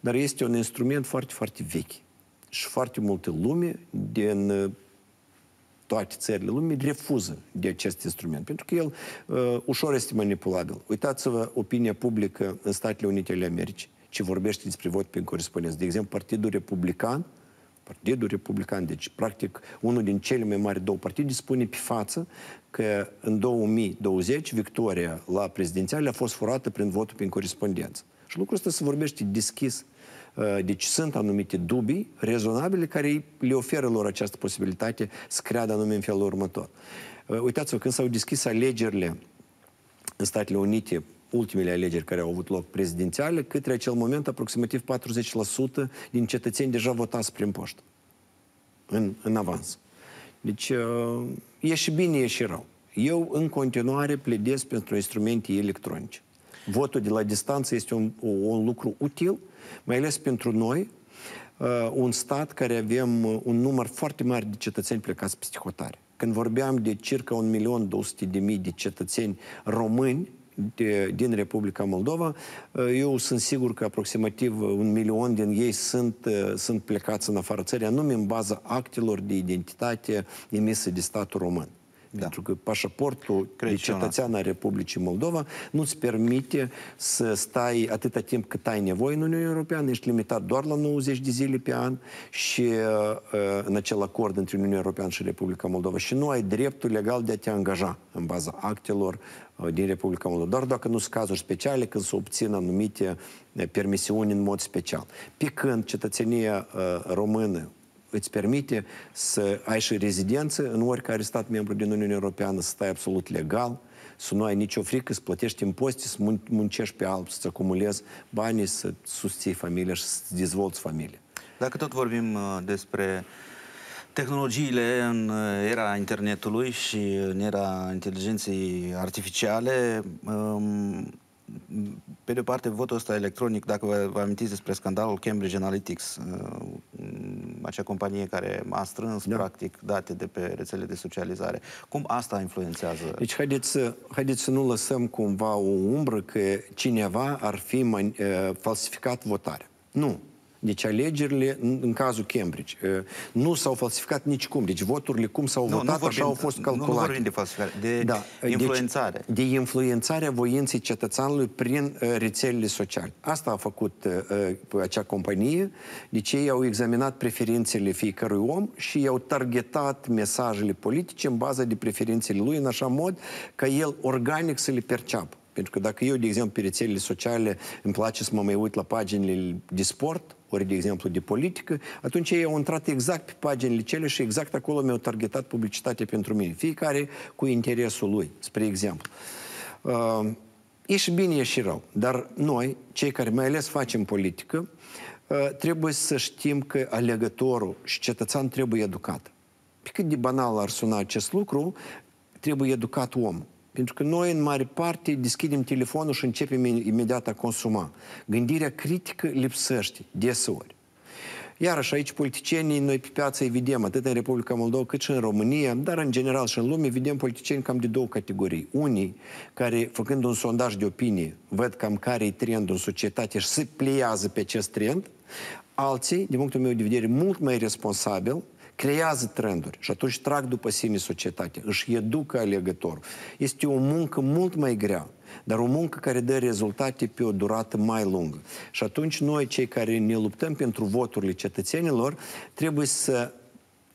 dar este un instrument foarte, foarte vechi. Și foarte multe lume din uh, toate țările lumii refuză de acest instrument, pentru că el uh, ușor este manipulabil. Uitați-vă opinia publică în Statele Unite ale Americii, ce vorbește despre vot prin corespondență. De exemplu, Partidul Republican uh, Partidul Republican, deci practic unul din cele mai mari două partide spune pe față că în 2020 victoria la prezidențiale a fost furată prin votul prin corespondență. Și lucrul ăsta se vorbește deschis. Uh, deci sunt anumite dubii rezonabile care le oferă lor această posibilitate să creadă anume în felul următor. Uh, uitați-vă, când s-au deschis alegerile în Statele Unite ultimele alegeri care au avut loc prezidențiale, către acel moment aproximativ 40% din cetățeni deja votați prin poștă, în, în avans. Deci uh, e și bine, e și rău. Eu în continuare pledez pentru instrumente electronice. Votul de la distanță este un, un lucru util, mai ales pentru noi, uh, un stat care avem uh, un număr foarte mare de cetățeni plecați pe hotare. Când vorbeam de circa 1.200.000 de cetățeni români de, din Republica Moldova. Eh, eu sunt sigur că aproximativ un milion din ei sunt, eh, sunt plecați în afară țării, anume în baza actelor de identitate emise de statul român. Da. Pentru că pașaportul Cred de cetățean al Republicii Moldova nu-ți permite să stai atâta timp cât ai nevoie în Uniunea Europeană, ești limitat doar la 90 de zile pe an și uh, în acel acord între Uniunea Europeană și Republica Moldova și nu ai dreptul legal de a te angaja în baza actelor Uh, din Republica Moldova, doar dacă nu sunt cazuri speciale când se obțin anumite uh, permisiuni în mod special. Pe când cetățenia uh, română îți permite să ai și rezidență în oricare stat membru din Uniunea Europeană, să stai absolut legal, să nu ai nicio frică, să plătești impozite, să muncești pe alb, să-ți acumulezi banii, să susții familia și să dezvolți familia. Dacă tot vorbim despre uh, Tehnologiile în eh, era internetului și în era inteligenței artificiale ehm, pe de o parte, votul ăsta electronic, dacă vă, vă amintiți despre scandalul Cambridge Analytics, ehm, acea companie care a strâns, da. practic, date de pe rețele de socializare, cum asta influențează? Deci, haideți să, haideți să nu lăsăm cumva o umbră că cineva ar fi mani, eh, falsificat votarea. Nu. Deci alegerile în cazul Cambridge nu s-au falsificat nicicum. Deci voturile cum s-au votat, nu vorbim, așa au fost calculate. Nu, nu vorbim de falsificare, de da. Deci, influențare. Deci, de influențarea voinței cetățeanului prin uh, rețelele sociale. Asta a făcut uh, acea companie. Deci ei au examinat preferințele fiecărui om și i-au targetat mesajele politice în baza de preferințele lui, în așa mod că el organic să le perceapă. Pentru că dacă eu, de exemplu, pe rețelele sociale îmi place să mă mai uit la paginile de sport, ori, de exemplu, de politică, atunci ei au intrat exact pe paginile cele și exact acolo mi-au targetat publicitate pentru mine. Fiecare cu interesul lui, spre exemplu. Uh, e și bine, e și rău. Dar noi, cei care mai ales facem politică, uh, trebuie să știm că alegătorul și cetățean trebuie educat. Pe cât de banal ar suna acest lucru, trebuie educat omul. Pentru că noi, în mare parte, deschidem telefonul și începem imediat a consuma. Gândirea critică lipsăște, deseori. Iarăși aici politicienii, noi pe piață îi vedem atât în Republica Moldova cât și în România, dar în general și în lume vedem politicieni cam de două categorii. Unii care, făcând un sondaj de opinie, văd cam care e trendul în societate și se pliază pe acest trend, alții, din punctul meu de vedere, mult mai responsabil, creează trenduri și atunci trag după sine societatea, își educă alegătorul. Este o muncă mult mai grea, dar o muncă care dă rezultate pe o durată mai lungă. Și atunci noi, cei care ne luptăm pentru voturile cetățenilor, trebuie să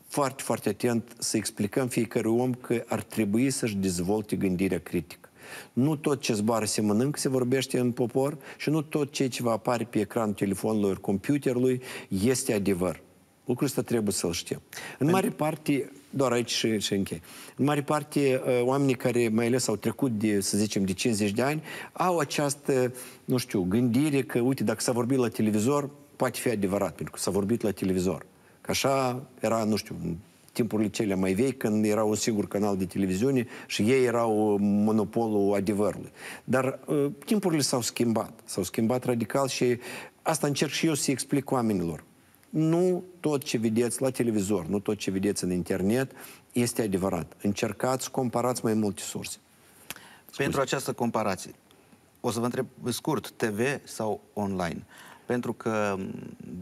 foarte, foarte atent să explicăm fiecare om că ar trebui să-și dezvolte gândirea critică. Nu tot ce zboară se mănâncă se vorbește în popor și nu tot ce va apare pe ecranul telefonului, computerului, este adevăr. Lucrul ăsta trebuie să-l știm. În mare parte, doar aici și, și închei, în mare parte, uh, oamenii care mai ales au trecut de, să zicem, de 50 de ani, au această, nu știu, gândire că, uite, dacă s-a vorbit la televizor, poate fi adevărat, pentru că s-a vorbit la televizor. Că așa era, nu știu, în timpurile cele mai vechi, când era un singur canal de televiziune și ei erau uh, monopolul adevărului. Dar uh, timpurile s-au schimbat, s-au schimbat radical și asta încerc și eu să explic oamenilor nu tot ce vedeți la televizor, nu tot ce vedeți în internet este adevărat. Încercați, comparați mai multe surse. Scuze. Pentru această comparație, o să vă întreb scurt, TV sau online? Pentru că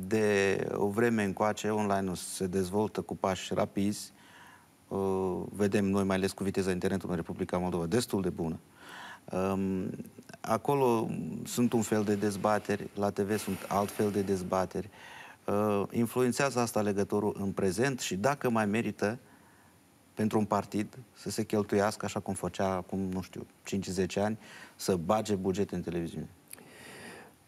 de o vreme încoace online-ul se dezvoltă cu pași rapizi, uh, vedem noi mai ales cu viteza internetului în Republica Moldova destul de bună. Um, acolo sunt un fel de dezbateri, la TV sunt alt fel de dezbateri. Uh, Uh, influențează asta legătorul în prezent și dacă mai merită pentru un partid să se cheltuiască așa cum făcea acum, nu știu, 5-10 ani, să bage bugete în televiziune?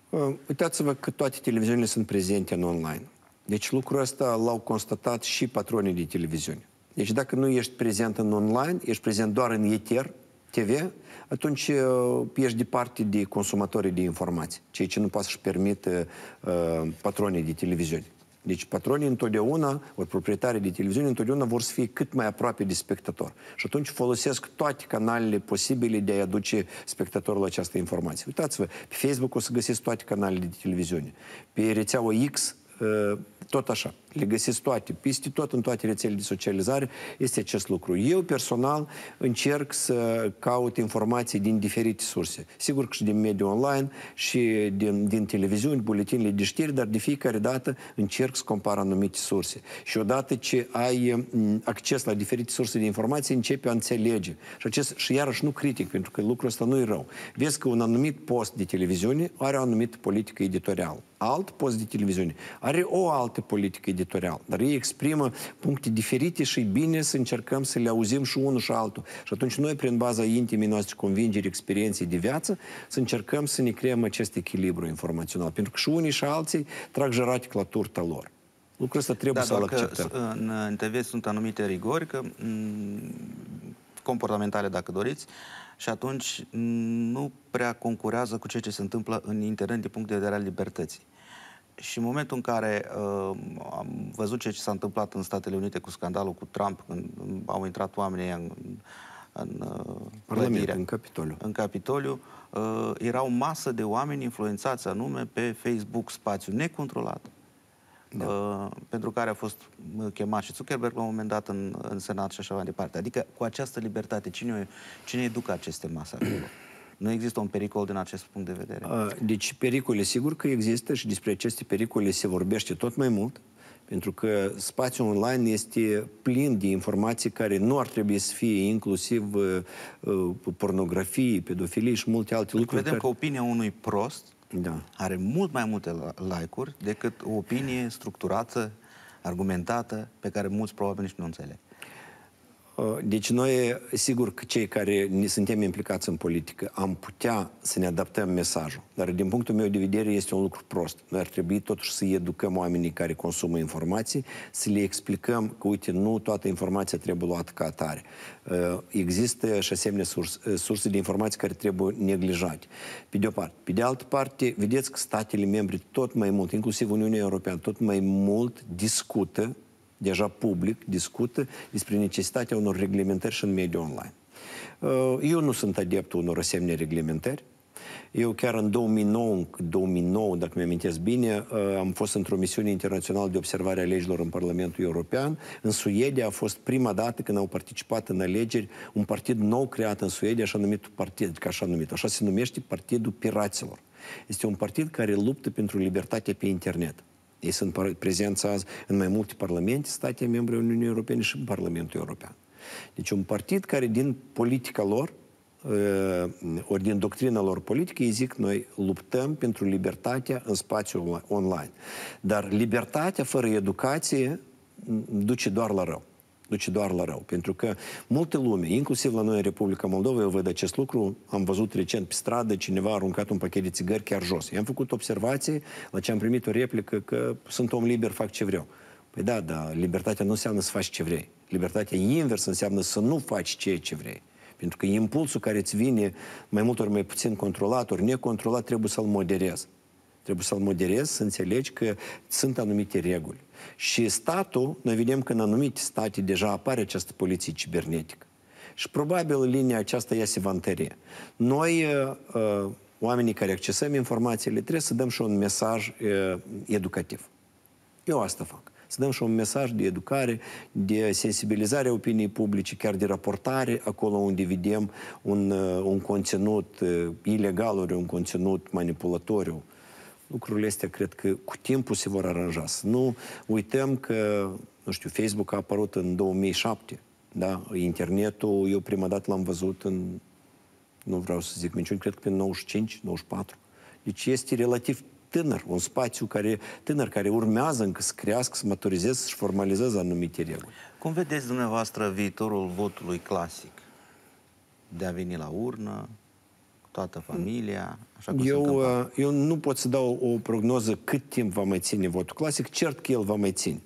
Uh, uitați-vă că toate televiziunile sunt prezente în online. Deci lucrul ăsta l-au constatat și patronii de televiziune. Deci dacă nu ești prezent în online, ești prezent doar în eter, TV, atunci uh, ești departe de consumatorii de informații, cei ce nu poate să-și permită uh, patronii de televiziune. Deci patronii întotdeauna, ori proprietarii de televiziune, întotdeauna vor să fie cât mai aproape de spectator. Și atunci folosesc toate canalele posibile de a-i aduce spectatorul această informație. Uitați-vă, pe Facebook o să găsiți toate canalele de televiziune. Pe rețeaua X uh, tot așa. Le găsiți toate, peste tot, în toate rețelele de socializare este acest lucru. Eu personal încerc să caut informații din diferite surse. Sigur că și din mediul online și din, din televiziuni, buletinile de știri, dar de fiecare dată încerc să compar anumite surse. Și odată ce ai acces la diferite surse de informații, începi a înțelege. Și, acest, și iarăși nu critic, pentru că lucrul ăsta nu e rău. Vezi că un anumit post de televiziune are o anumită politică editorială. Alt post de televiziune are o altă politică editorial, dar ei exprimă puncte diferite și bine să încercăm să le auzim și unul și altul. Și atunci noi, prin baza intimii noastre convingeri, experienței de viață, să încercăm să ne creăm acest echilibru informațional, pentru că și unii și alții trag jăratic la turta lor. Lucrul ăsta trebuie da, să-l acceptăm. În TV sunt anumite rigori că, comportamentale, dacă doriți, și atunci nu prea concurează cu ceea ce se întâmplă în internet din punct de vedere al libertății. Și în momentul în care uh, am văzut ce s-a întâmplat în Statele Unite cu scandalul cu Trump, când uh, au intrat oamenii în, în uh, Parlament, în Capitoliu, în Capitoliu uh, era o masă de oameni influențați anume pe Facebook, spațiu necontrolat, da. uh, pentru care a fost uh, chemat și Zuckerberg la un moment dat în, în Senat și așa mai departe. Adică cu această libertate, cine, cine educă aceste mase acolo? Nu există un pericol din acest punct de vedere? Deci pericole sigur că există și despre aceste pericole se vorbește tot mai mult, pentru că spațiul online este plin de informații care nu ar trebui să fie, inclusiv uh, pornografie, pedofilie și multe alte lucruri. Vedem care... că opinia unui prost da. are mult mai multe like-uri decât o opinie structurată, argumentată, pe care mulți probabil nici nu înțeleg. Uh, deci noi, sigur că cei care ne suntem implicați în politică am putea să ne adaptăm mesajul, dar din punctul meu de vedere este un lucru prost. Noi ar trebui totuși să educăm oamenii care consumă informații, să le explicăm că, uite, nu toată informația trebuie luată ca atare. Uh, există și asemenea surse, uh, surse de informații care trebuie neglijate, pe de o parte. Pe de altă parte, vedeți că statele membre tot mai mult, inclusiv Uniunea Europeană, tot mai mult discută deja public discută despre necesitatea unor reglementări și în mediul online. Uh, eu nu sunt adeptul unor asemenea reglementări. Eu chiar în 2009, 2009 dacă mi-amintesc am bine, uh, am fost într-o misiune internațională de observare a legilor în Parlamentul European. În Suedia a fost prima dată când au participat în alegeri un partid nou creat în Suedia, așa numit partid, ca așa numit, așa se numește Partidul Piraților. Este un partid care luptă pentru libertatea pe internet. Ei sunt prezenți azi în mai multe parlamente, state membre Uniunii Europene și în Parlamentul European. Deci un partid care din politica lor, uh, ori din doctrina lor politică, ei zic noi luptăm pentru libertatea în spațiul online. Dar libertatea fără educație duce doar la rău duce doar la rău. Pentru că multe lume, inclusiv la noi în Republica Moldova, eu văd acest lucru, am văzut recent pe stradă, cineva a aruncat un pachet de țigări chiar jos. I-am făcut observații, la ce am primit o replică că sunt om liber, fac ce vreau. Păi da, dar libertatea nu înseamnă să faci ce vrei. Libertatea invers înseamnă să nu faci ceea ce vrei. Pentru că impulsul care îți vine, mai mult ori mai puțin controlat, ori necontrolat, trebuie să-l moderezi. Trebuie să-l moderezi, să înțelegi că sunt anumite reguli. Și statul, noi vedem că în anumite state deja apare această poliție cibernetică. Și probabil linia aceasta ea se va întări. Noi, uh, uh, oamenii care accesăm informațiile, trebuie să dăm și un mesaj uh, educativ. Eu asta fac. Să dăm și un mesaj de educare, de sensibilizare a opiniei publice, chiar de raportare, acolo unde vedem un, un conținut ilegal, ori un conținut manipulatoriu lucrurile astea cred că cu timpul se vor aranja. Să nu uităm că, nu știu, Facebook a apărut în 2007, da? Internetul, eu prima dată l-am văzut în, nu vreau să zic minciuni, cred că prin 95, 94. Deci este relativ tânăr, un spațiu care, tânăr care urmează încă să crească, să maturizeze, să-și formalizeze anumite reguli. Cum vedeți dumneavoastră viitorul votului clasic? De a veni la urnă, toată familia? Așa cum eu, uh, eu nu pot să dau o prognoză cât timp va mai ține votul clasic, cert că el va mai ține.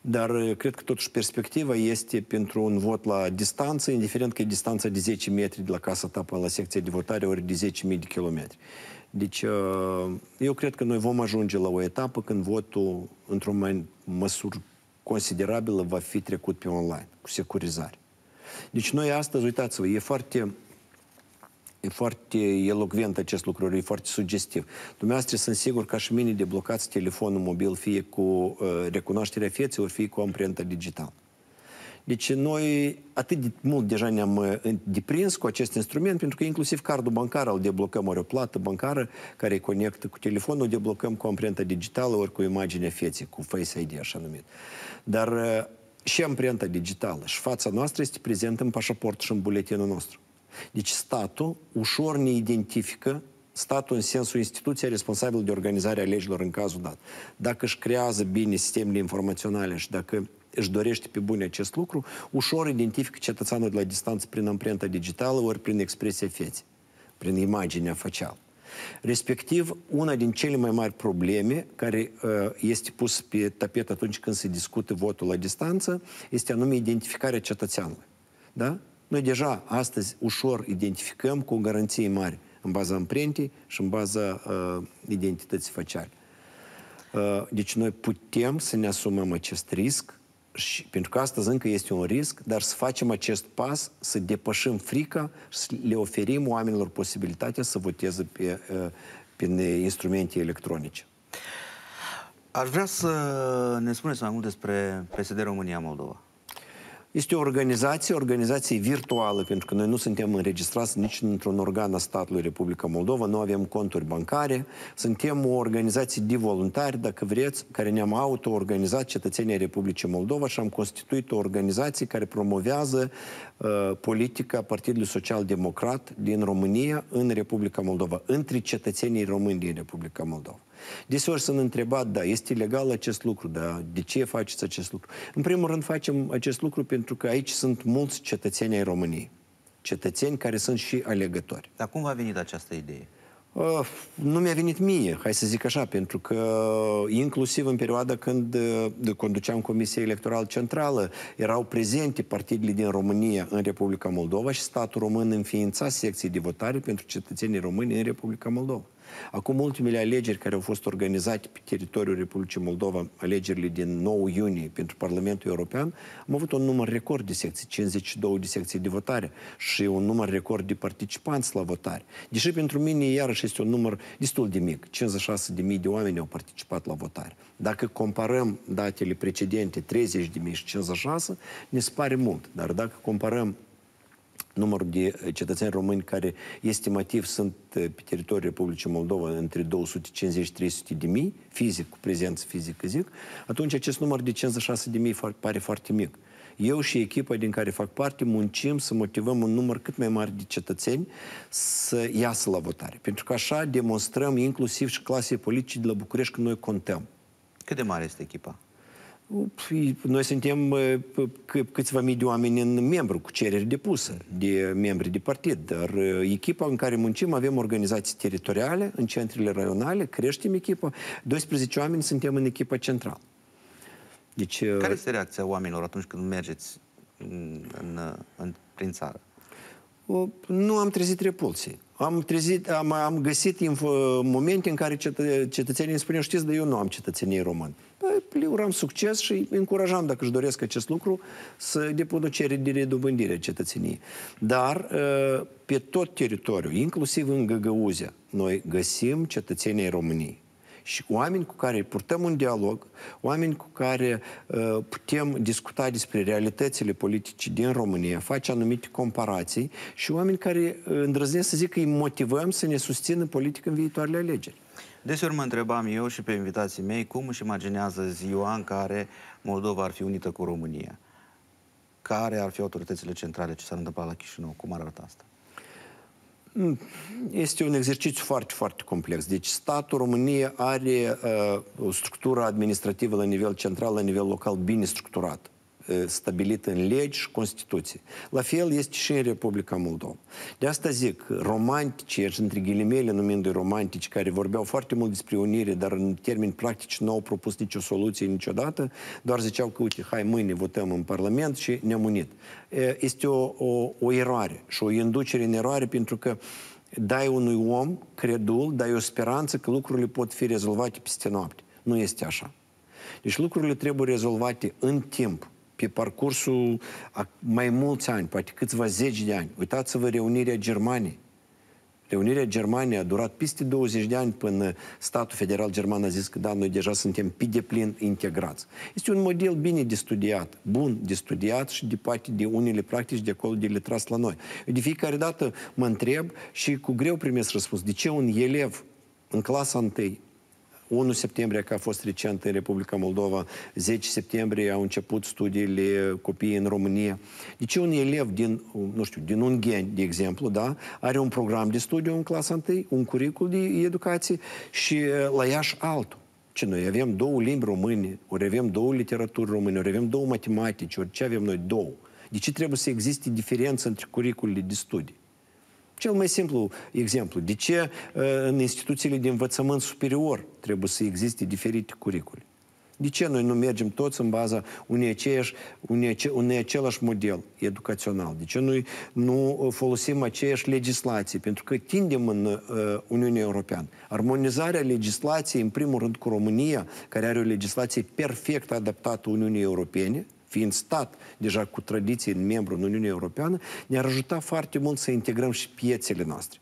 Dar uh, cred că totuși perspectiva este pentru un vot la distanță, indiferent că e distanța de 10 metri de la casa ta până la secția de votare, ori de 10.000 de kilometri. Deci, uh, eu cred că noi vom ajunge la o etapă când votul, într-o măsură considerabilă, va fi trecut pe online, cu securizare. Deci, noi astăzi, uitați-vă, e foarte E foarte elocvent acest lucru, e foarte sugestiv. Dumneavoastră sunt sigur ca și mine deblocați telefonul mobil, fie cu uh, recunoașterea ori fie cu amprenta digitală. Deci noi atât de mult deja ne-am uh, deprins cu acest instrument, pentru că inclusiv cardul bancar îl deblocăm, ori o plată bancară care conectă cu telefonul, deblocăm cu amprenta digitală, ori cu imaginea feței, cu Face ID, așa numit. Dar uh, și amprenta digitală și fața noastră este prezentă în pașaport și în buletinul nostru. Deci statul ușor ne identifică statul în sensul instituția responsabilă de organizarea legilor în cazul dat. Dacă își creează bine sistemele informaționale și dacă își dorește pe bune acest lucru, ușor identifică cetățeanul de la distanță prin amprenta digitală ori prin expresia feței, prin imaginea facială. Respectiv, una din cele mai mari probleme care uh, este pus pe tapet atunci când se discută votul la distanță este anume identificarea cetățeanului. Da? Noi deja astăzi ușor identificăm cu garanții mari în baza amprentei și în baza uh, identității faciale. Uh, deci noi putem să ne asumăm acest risc și pentru că astăzi încă este un risc, dar să facem acest pas, să depășim frica și să le oferim oamenilor posibilitatea să voteze pe, uh, prin instrumente electronice. Aș vrea să ne spuneți mai mult despre PSD România-Moldova. Este o organizație, organizație virtuală, pentru că noi nu suntem înregistrați nici într-un organ a statului Republica Moldova, nu avem conturi bancare, suntem o organizație de voluntari, dacă vreți, care ne-am auto-organizat cetățenii Republicii Moldova și am constituit o organizație care promovează uh, politica Partidului Social Democrat din România în Republica Moldova, între cetățenii români din Republica Moldova. Deseori sunt întrebat, da, este legal acest lucru, da, de ce faceți acest lucru? În primul rând facem acest lucru pentru că aici sunt mulți cetățeni ai României. Cetățeni care sunt și alegători. Dar cum v-a venit această idee? Uh, nu mi-a venit mie, hai să zic așa, pentru că inclusiv în perioada când uh, conduceam Comisia Electorală Centrală, erau prezente partidele din România în Republica Moldova și statul român înființa secții de votare pentru cetățenii români în Republica Moldova. Acum ultimele alegeri care au fost organizate pe teritoriul Republicii Moldova, alegerile din 9 iunie pentru Parlamentul European, am avut un număr record de secții, 52 de secții de votare și un număr record de participanți la votare. Deși pentru mine iarăși este un număr destul de mic, 56.000 de oameni au participat la votare. Dacă comparăm datele precedente, 30.000 și 56, ne se pare mult, dar dacă comparăm numărul de eh, cetățeni români care estimativ sunt eh, pe teritoriul Republicii Moldova între 250-300 de mii, fizic, cu prezență fizică, zic, atunci acest număr de 56 de mii pare foarte mic. Eu și echipa din care fac parte muncim să motivăm un număr cât mai mare de cetățeni să iasă la votare. Pentru că așa demonstrăm inclusiv și clasei politice de la București că noi contăm. Cât de mare este echipa? Păi, noi suntem uh, câțiva mii de oameni în membru cu cereri depusă de membri de partid, dar uh, echipa în care muncim avem organizații teritoriale, în centrele raionale, creștem echipa, 12 oameni suntem în echipa centrală. Deci, uh, care este reacția oamenilor atunci când mergeți în, în, în, prin țară? Nu am trezit repulsii am, trezit, am, am găsit info, momente în care cetă, cetățenii îmi spuneau, știți, dar eu nu am cetățenie român. Păi, le uram succes și încurajam, dacă își doresc acest lucru, să depună cereri de redobândire cetățeniei. Dar ă, pe tot teritoriul, inclusiv în Găgăuzea, noi găsim cetățenii României și oameni cu care purtăm un dialog, oameni cu care uh, putem discuta despre realitățile politice din România, face anumite comparații și oameni care uh, îndrăznesc să zic că îi motivăm să ne susțină politic în viitoarele alegeri. Deseori mă întrebam eu și pe invitații mei cum își imaginează ziua în care Moldova ar fi unită cu România. Care ar fi autoritățile centrale? Ce s-ar întâmpla la Chișinău? Cum ar arăta asta? Este un exercițiu foarte, foarte complex. Deci statul România are uh, o structură administrativă la nivel central, la nivel local, bine structurată stabilit în legi și Constituție. La fel este și în Republica Moldova. De asta zic, romantici, și între ghilimele numindu-i romantici, care vorbeau foarte mult despre unire, dar în termeni practici nu au propus nicio soluție niciodată, doar ziceau că, uite, hai, mâine votăm în Parlament și ne-am unit. Este o, o, o eroare și o inducere în eroare pentru că dai unui om credul, dai o speranță că lucrurile pot fi rezolvate peste noapte. Nu este așa. Deci lucrurile trebuie rezolvate în timp pe parcursul a mai mulți ani, poate câțiva zeci de ani. Uitați-vă reunirea Germaniei. Reunirea Germaniei a durat peste 20 de ani până statul federal german a zis că da, noi deja suntem pe deplin integrați. Este un model bine de studiat, bun de studiat și de poate de unele practici de acolo de le tras la noi. Eu de fiecare dată mă întreb și cu greu primesc răspuns. De ce un elev în clasa întâi 1 septembrie, că a fost recent în Republica Moldova, 10 septembrie au început studiile copiii în România. Deci un elev din, nu știu, din Ungheni, de exemplu, da, are un program de studiu în clasa 1, un curicul de educație și uh, la Iași altul. Ce noi avem două limbi române, ori avem două literaturi române, ori avem două matematici, ori ce avem noi două. De ce trebuie să existe diferență între curiculele de studii? Cel mai simplu exemplu. De ce ă, în instituțiile de învățământ superior trebuie să existe diferite curiculi? De ce noi nu mergem toți în baza unei, aceeași, unei, unei același model educațional? De ce noi nu ă, folosim aceeași legislație? Pentru că tindem în uh, Uniunea Europeană. Armonizarea legislației, în primul rând cu România, care are o legislație perfect adaptată Uniunii Europene, fiind stat deja cu tradiție în membru în Uniunea Europeană, ne-ar ajuta foarte mult să integrăm și piețele noastre.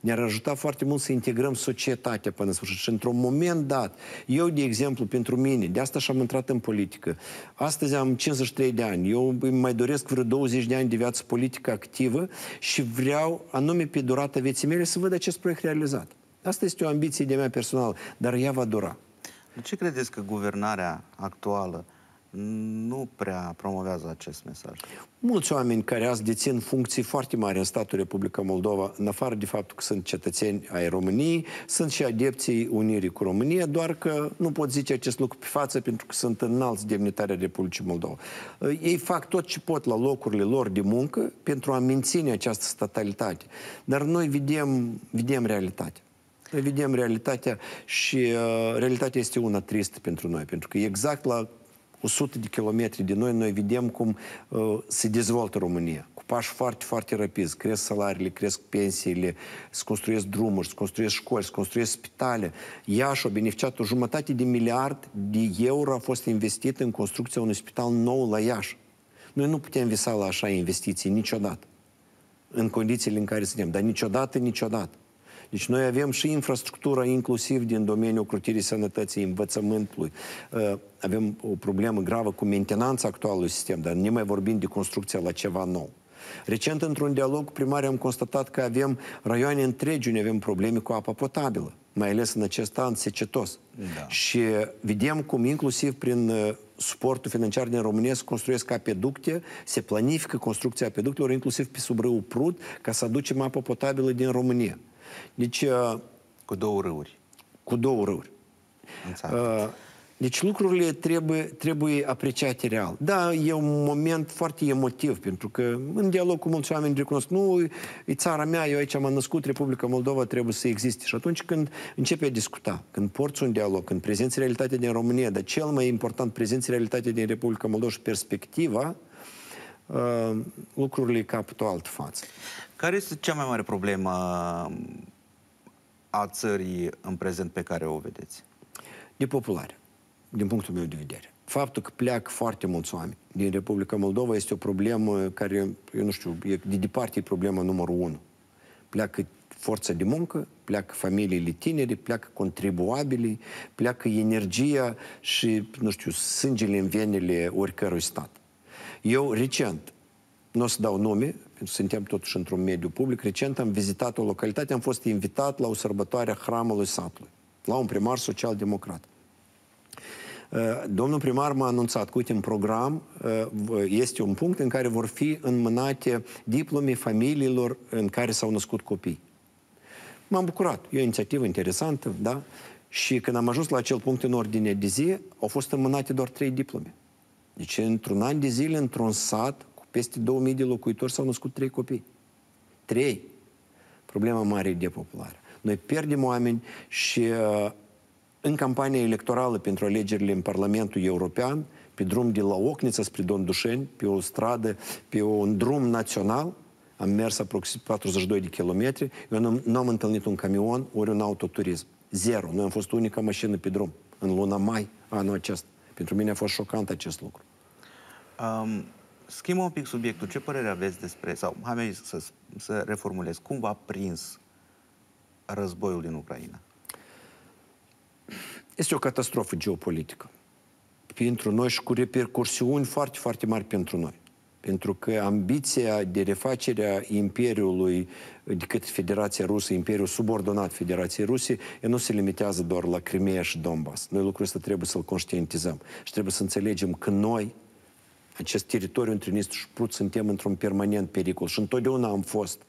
Ne-ar ajuta foarte mult să integrăm societatea până în sfârșit. Și într-un moment dat, eu, de exemplu, pentru mine, de asta și-am intrat în politică. Astăzi am 53 de ani. Eu îmi mai doresc vreo 20 de ani de viață politică activă și vreau, anume pe durata vieții mele, să văd acest proiect realizat. Asta este o ambiție de mea personală, dar ea va dura. De ce credeți că guvernarea actuală nu prea promovează acest mesaj. Mulți oameni care azi dețin funcții foarte mari în statul Republica Moldova, în afară de faptul că sunt cetățeni ai României, sunt și adepții Unirii cu România, doar că nu pot zice acest lucru pe față pentru că sunt înalți demnitari ai Republicii Moldova. Eh, ei fac tot ce pot la locurile lor de muncă pentru a menține această statalitate. Dar noi vedem, vedem realitatea. Vedem realitatea și uh, realitatea este una tristă pentru noi, pentru că exact la 100 de kilometri de noi, noi vedem cum uh, se dezvoltă România. Cu pași foarte, foarte rapizi. Cresc salariile, cresc pensiile, se construiesc drumuri, se construiesc școli, se construiesc spitale. Iași a beneficiat o jumătate de miliard de euro a fost investit în construcția unui spital nou la Iași. Noi nu putem visa la așa investiții niciodată. În condițiile în care suntem. Dar niciodată, niciodată. Deci noi avem și infrastructură inclusiv din domeniul crutirii sănătății, învățământului. Uh, avem o problemă gravă cu mentenanța actualului sistem, dar nu vorbim de construcția la ceva nou. Recent, într-un dialog cu primarii, am constatat că avem raioane întregi unde avem probleme cu apa potabilă, mai ales în acest an secetos. Da. Și vedem cum, inclusiv prin uh, suportul financiar din România, se construiesc apeducte, se planifică construcția apeductelor, inclusiv pe sub râul Prut, ca să aducem apă potabilă din România. Deci... Uh, cu două râuri. Cu două râuri. Uh, deci lucrurile trebuie, trebuie apreciate real. Da, e un moment foarte emotiv, pentru că în dialog cu mulți oameni recunosc, nu, e țara mea, eu aici m-am născut, Republica Moldova trebuie să existe. Și atunci când începe a discuta, când porți un dialog, când prezenți realitatea din România, dar cel mai important, prezenți realitatea din Republica Moldova și perspectiva, Uh, lucrurile capătă alt față. Care este cea mai mare problemă um, a țării în prezent pe care o vedeți? populare, din punctul meu de vedere. Faptul că pleacă foarte mulți oameni din Republica Moldova este o problemă care, eu nu știu, e, de departe e problema numărul unu. Pleacă forța de muncă, pleacă familiile tineri, pleacă contribuabilii, pleacă energia și, nu știu, sângele în venele oricărui stat. Eu recent, nu o să dau nume, suntem totuși într-un mediu public. Recent am vizitat o localitate, am fost invitat la o sărbătoare a hramului satului, la un primar social-democrat. Uh, domnul primar m-a anunțat că, uite, în program uh, este un punct în care vor fi înmânate diplome familiilor în care s-au născut copii. M-am bucurat. E o inițiativă interesantă, da? Și când am ajuns la acel punct în ordine de zi, au fost înmânate doar trei diplome. Deci, într-un an de zile, într-un sat, peste 2000 de locuitori s-au născut trei copii. Trei. Problema mare e depopulare. Noi pierdem oameni și uh, în campania electorală pentru alegerile în Parlamentul European, pe drum de la Ocniță spre Don Dușeni, pe o stradă, pe un drum național, am mers aproximativ 42 de kilometri, eu nu am întâlnit un camion ori un autoturism. Zero. Noi am fost unica mașină pe drum în luna mai anul acesta. Pentru mine a fost șocant acest lucru. Um, schimbă un pic subiectul. Ce părere aveți despre, sau hai mai să, să reformulez, cum v-a prins războiul din Ucraina? Este o catastrofă geopolitică pentru noi și cu repercursiuni foarte, foarte mari pentru noi. Pentru că ambiția de a Imperiului de către Federația Rusă, Imperiul subordonat Federației Ruse, nu se limitează doar la Crimea și Donbass. Noi lucrul ăsta trebuie să-l conștientizăm și trebuie să înțelegem că noi acest teritoriu între Nistru și Prut, suntem într-un permanent pericol și întotdeauna am fost.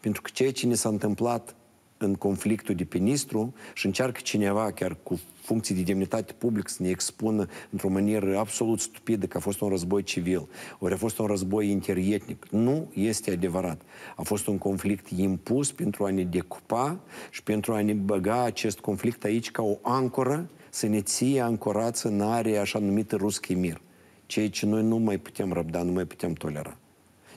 Pentru că ceea ce ne s-a întâmplat în conflictul de pe Nistru și încearcă cineva chiar cu funcții de demnitate publică să ne expună într-o manieră absolut stupidă că a fost un război civil, ori a fost un război interietnic. Nu este adevărat. A fost un conflict impus pentru a ne decupa și pentru a ne băga acest conflict aici ca o ancoră să ne ție ancorață în area așa numită Ruschimir ceea ce noi nu mai putem răbda, nu mai putem tolera.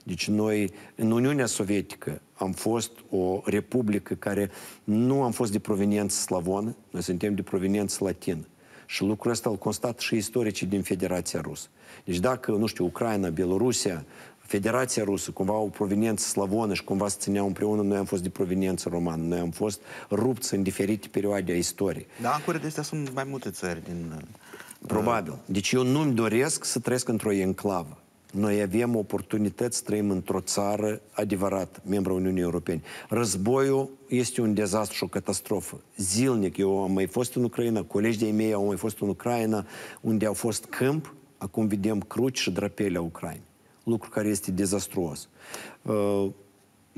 Deci noi, în Uniunea Sovietică, am fost o republică care nu am fost de proveniență slavonă, noi suntem de proveniență latină. Și lucrul ăsta îl constat și istoricii din Federația Rusă. Deci dacă, nu știu, Ucraina, Bielorusia, Federația Rusă cumva au proveniență slavonă și cumva se țineau împreună, noi am fost de proveniență romană, noi am fost rupți în diferite perioade a istoriei. Da, în curând sunt mai multe țări din Probabil. Da. Deci eu nu-mi doresc să trăiesc într-o enclavă. Noi avem oportunități să trăim într-o țară adevărat, membra Uniunii Europene. Războiul este un dezastru și o catastrofă. Zilnic, eu am mai fost în Ucraina, colegii de mei au mai fost în Ucraina, unde au fost câmp, acum vedem cruci și drapele Ucrainei. Lucru care este dezastruos. Uh,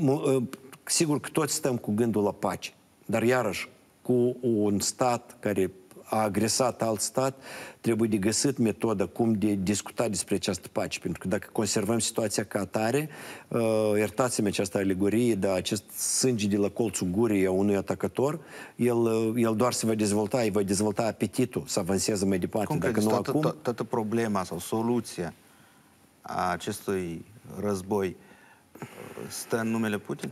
uh, sigur că toți stăm cu gândul la pace, dar iarăși cu un stat care a agresat alt stat, trebuie de găsit metodă cum de discuta despre această pace. Pentru că dacă conservăm situația ca atare, uh, iertați-mi această alegorie, dar acest sânge de la colțul gurii a unui atacător, el, uh, el doar se va dezvolta, îi va dezvolta apetitul să avanseze mai departe. Cum dacă nu toată, acum... toată problema sau soluția a acestui război uh, stă în numele Putin?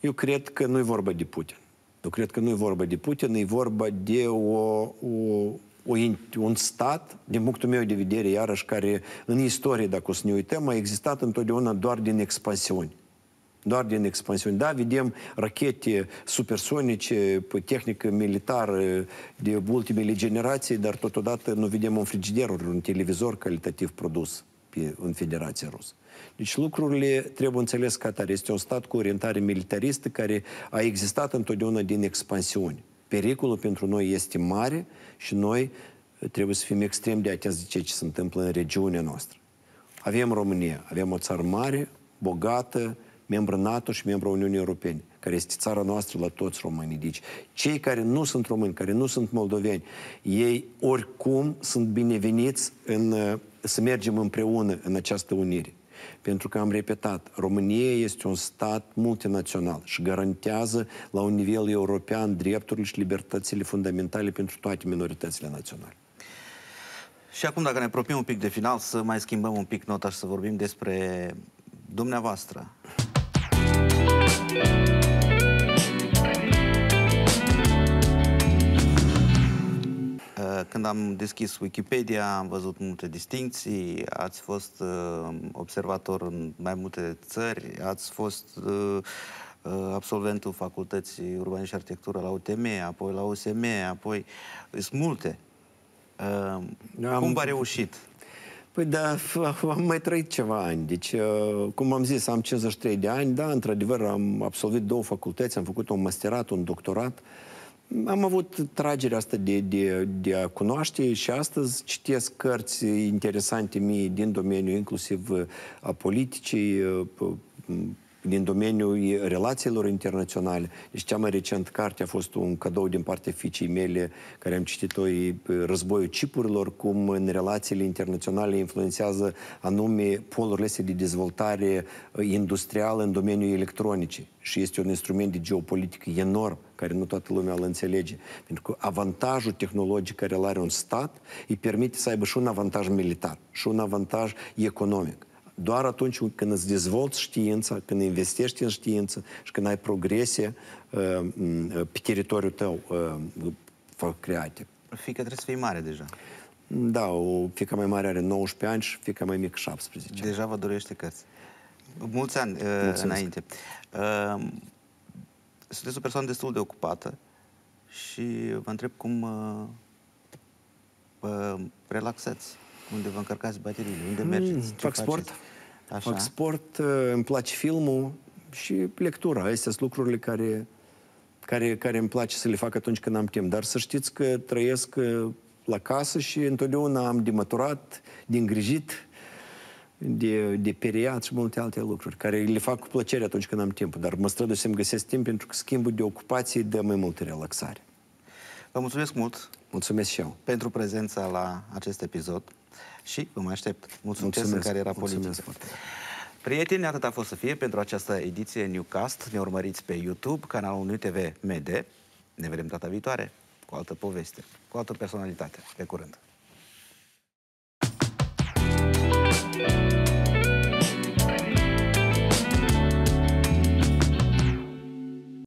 Eu cred că nu e vorba de Putin. Eu cred că nu e vorba de Putin, e vorba de o, o, o, un stat, din punctul meu de vedere, iarăși, care în istorie, dacă o să ne uităm, a existat întotdeauna doar din expansiuni. Doar din expansiuni. Da, vedem rachete supersonice, tehnică militară de ultimele generații, dar totodată nu vedem un frigider, un televizor calitativ produs pe, în Federația Rusă. Deci lucrurile trebuie înțeles că atare. Este un stat cu orientare militaristă care a existat întotdeauna din expansiuni. Pericolul pentru noi este mare și noi uh, trebuie să fim extrem de atenți de ceea ce se întâmplă în regiunea noastră. Avem România, avem o țară mare, bogată, membru NATO și membru Uniunii Europene, care este țara noastră la toți românii. Deci, cei care nu sunt români, care nu sunt moldoveni, ei oricum sunt bineveniți în uh, să mergem împreună în această unire. Pentru că am repetat, România este un stat multinațional și garantează la un nivel european drepturile și libertățile fundamentale pentru toate minoritățile naționale. Și acum, dacă ne apropiem un pic de final, să mai schimbăm un pic nota și să vorbim despre dumneavoastră. Thank you. când am deschis Wikipedia, am văzut multe distinții, ați fost uh, observator în mai multe țări, ați fost uh, uh absolventul Facultății Urbanism și Arhitectură la UTM, apoi la USM, apoi... Sunt multe. Uh, am... Cum v-a reușit? Păi da, am mai trăit ceva ani. Deci, uh, cum am zis, am 53 de ani, da, într-adevăr, am absolvit două facultăți, am făcut un masterat, un doctorat, uh, am avut tragerea asta de, de, de a cunoaște și astăzi citesc cărți interesante mie din domeniul inclusiv uh, a politicii, uh, din domeniul relațiilor internaționale. Deci cea mai recent carte a fost un cadou din partea fiicei mele, care am citit-o, Războiul cipurilor, cum în relațiile internaționale influențează anume polurile astea de dezvoltare industrială în domeniul electronicii. Și este un instrument de geopolitică enorm care nu toată lumea îl înțelege. Pentru că avantajul tehnologic care îl are un stat îi permite să aibă și un avantaj militar și un avantaj economic. Doar atunci când îți dezvolți știința, când investești în știință și când ai progresie uh, mm, uh, pe teritoriul tău uh, create. Fică trebuie să fii mare deja. Da, o fica mai mare are 19 ani și fica mai mică 17. Deja vă dorește cărți. Mulți ani uh, Mulțumesc. înainte. Uh, sunteți o persoană destul de ocupată și vă întreb cum uh, relaxați, unde vă încărcați bateriile, unde mergeți, mm, Fac faceți? sport. Așa. Fac sport, uh, îmi place filmul și lectura. Astea sunt lucrurile care, care, care îmi place să le fac atunci când am timp. Dar să știți că trăiesc uh, la casă și întotdeauna am de măturat, de îngrijit, de, de periat și multe alte lucruri, care le fac cu plăcere atunci când am timp. Dar mă strădu să-mi găsesc timp pentru că schimbul de ocupație dă mai multe relaxare. Vă mulțumesc mult! Mulțumesc și eu! Pentru prezența la acest episod și vă mai aștept. Mulțumesc, Mulțumesc. în cariera politică. Mulțumesc Prieteni, atât a fost să fie pentru această ediție Newcast. Ne urmăriți pe YouTube, canalul New TV MD. Ne vedem data viitoare cu altă poveste, cu altă personalitate. Pe curând!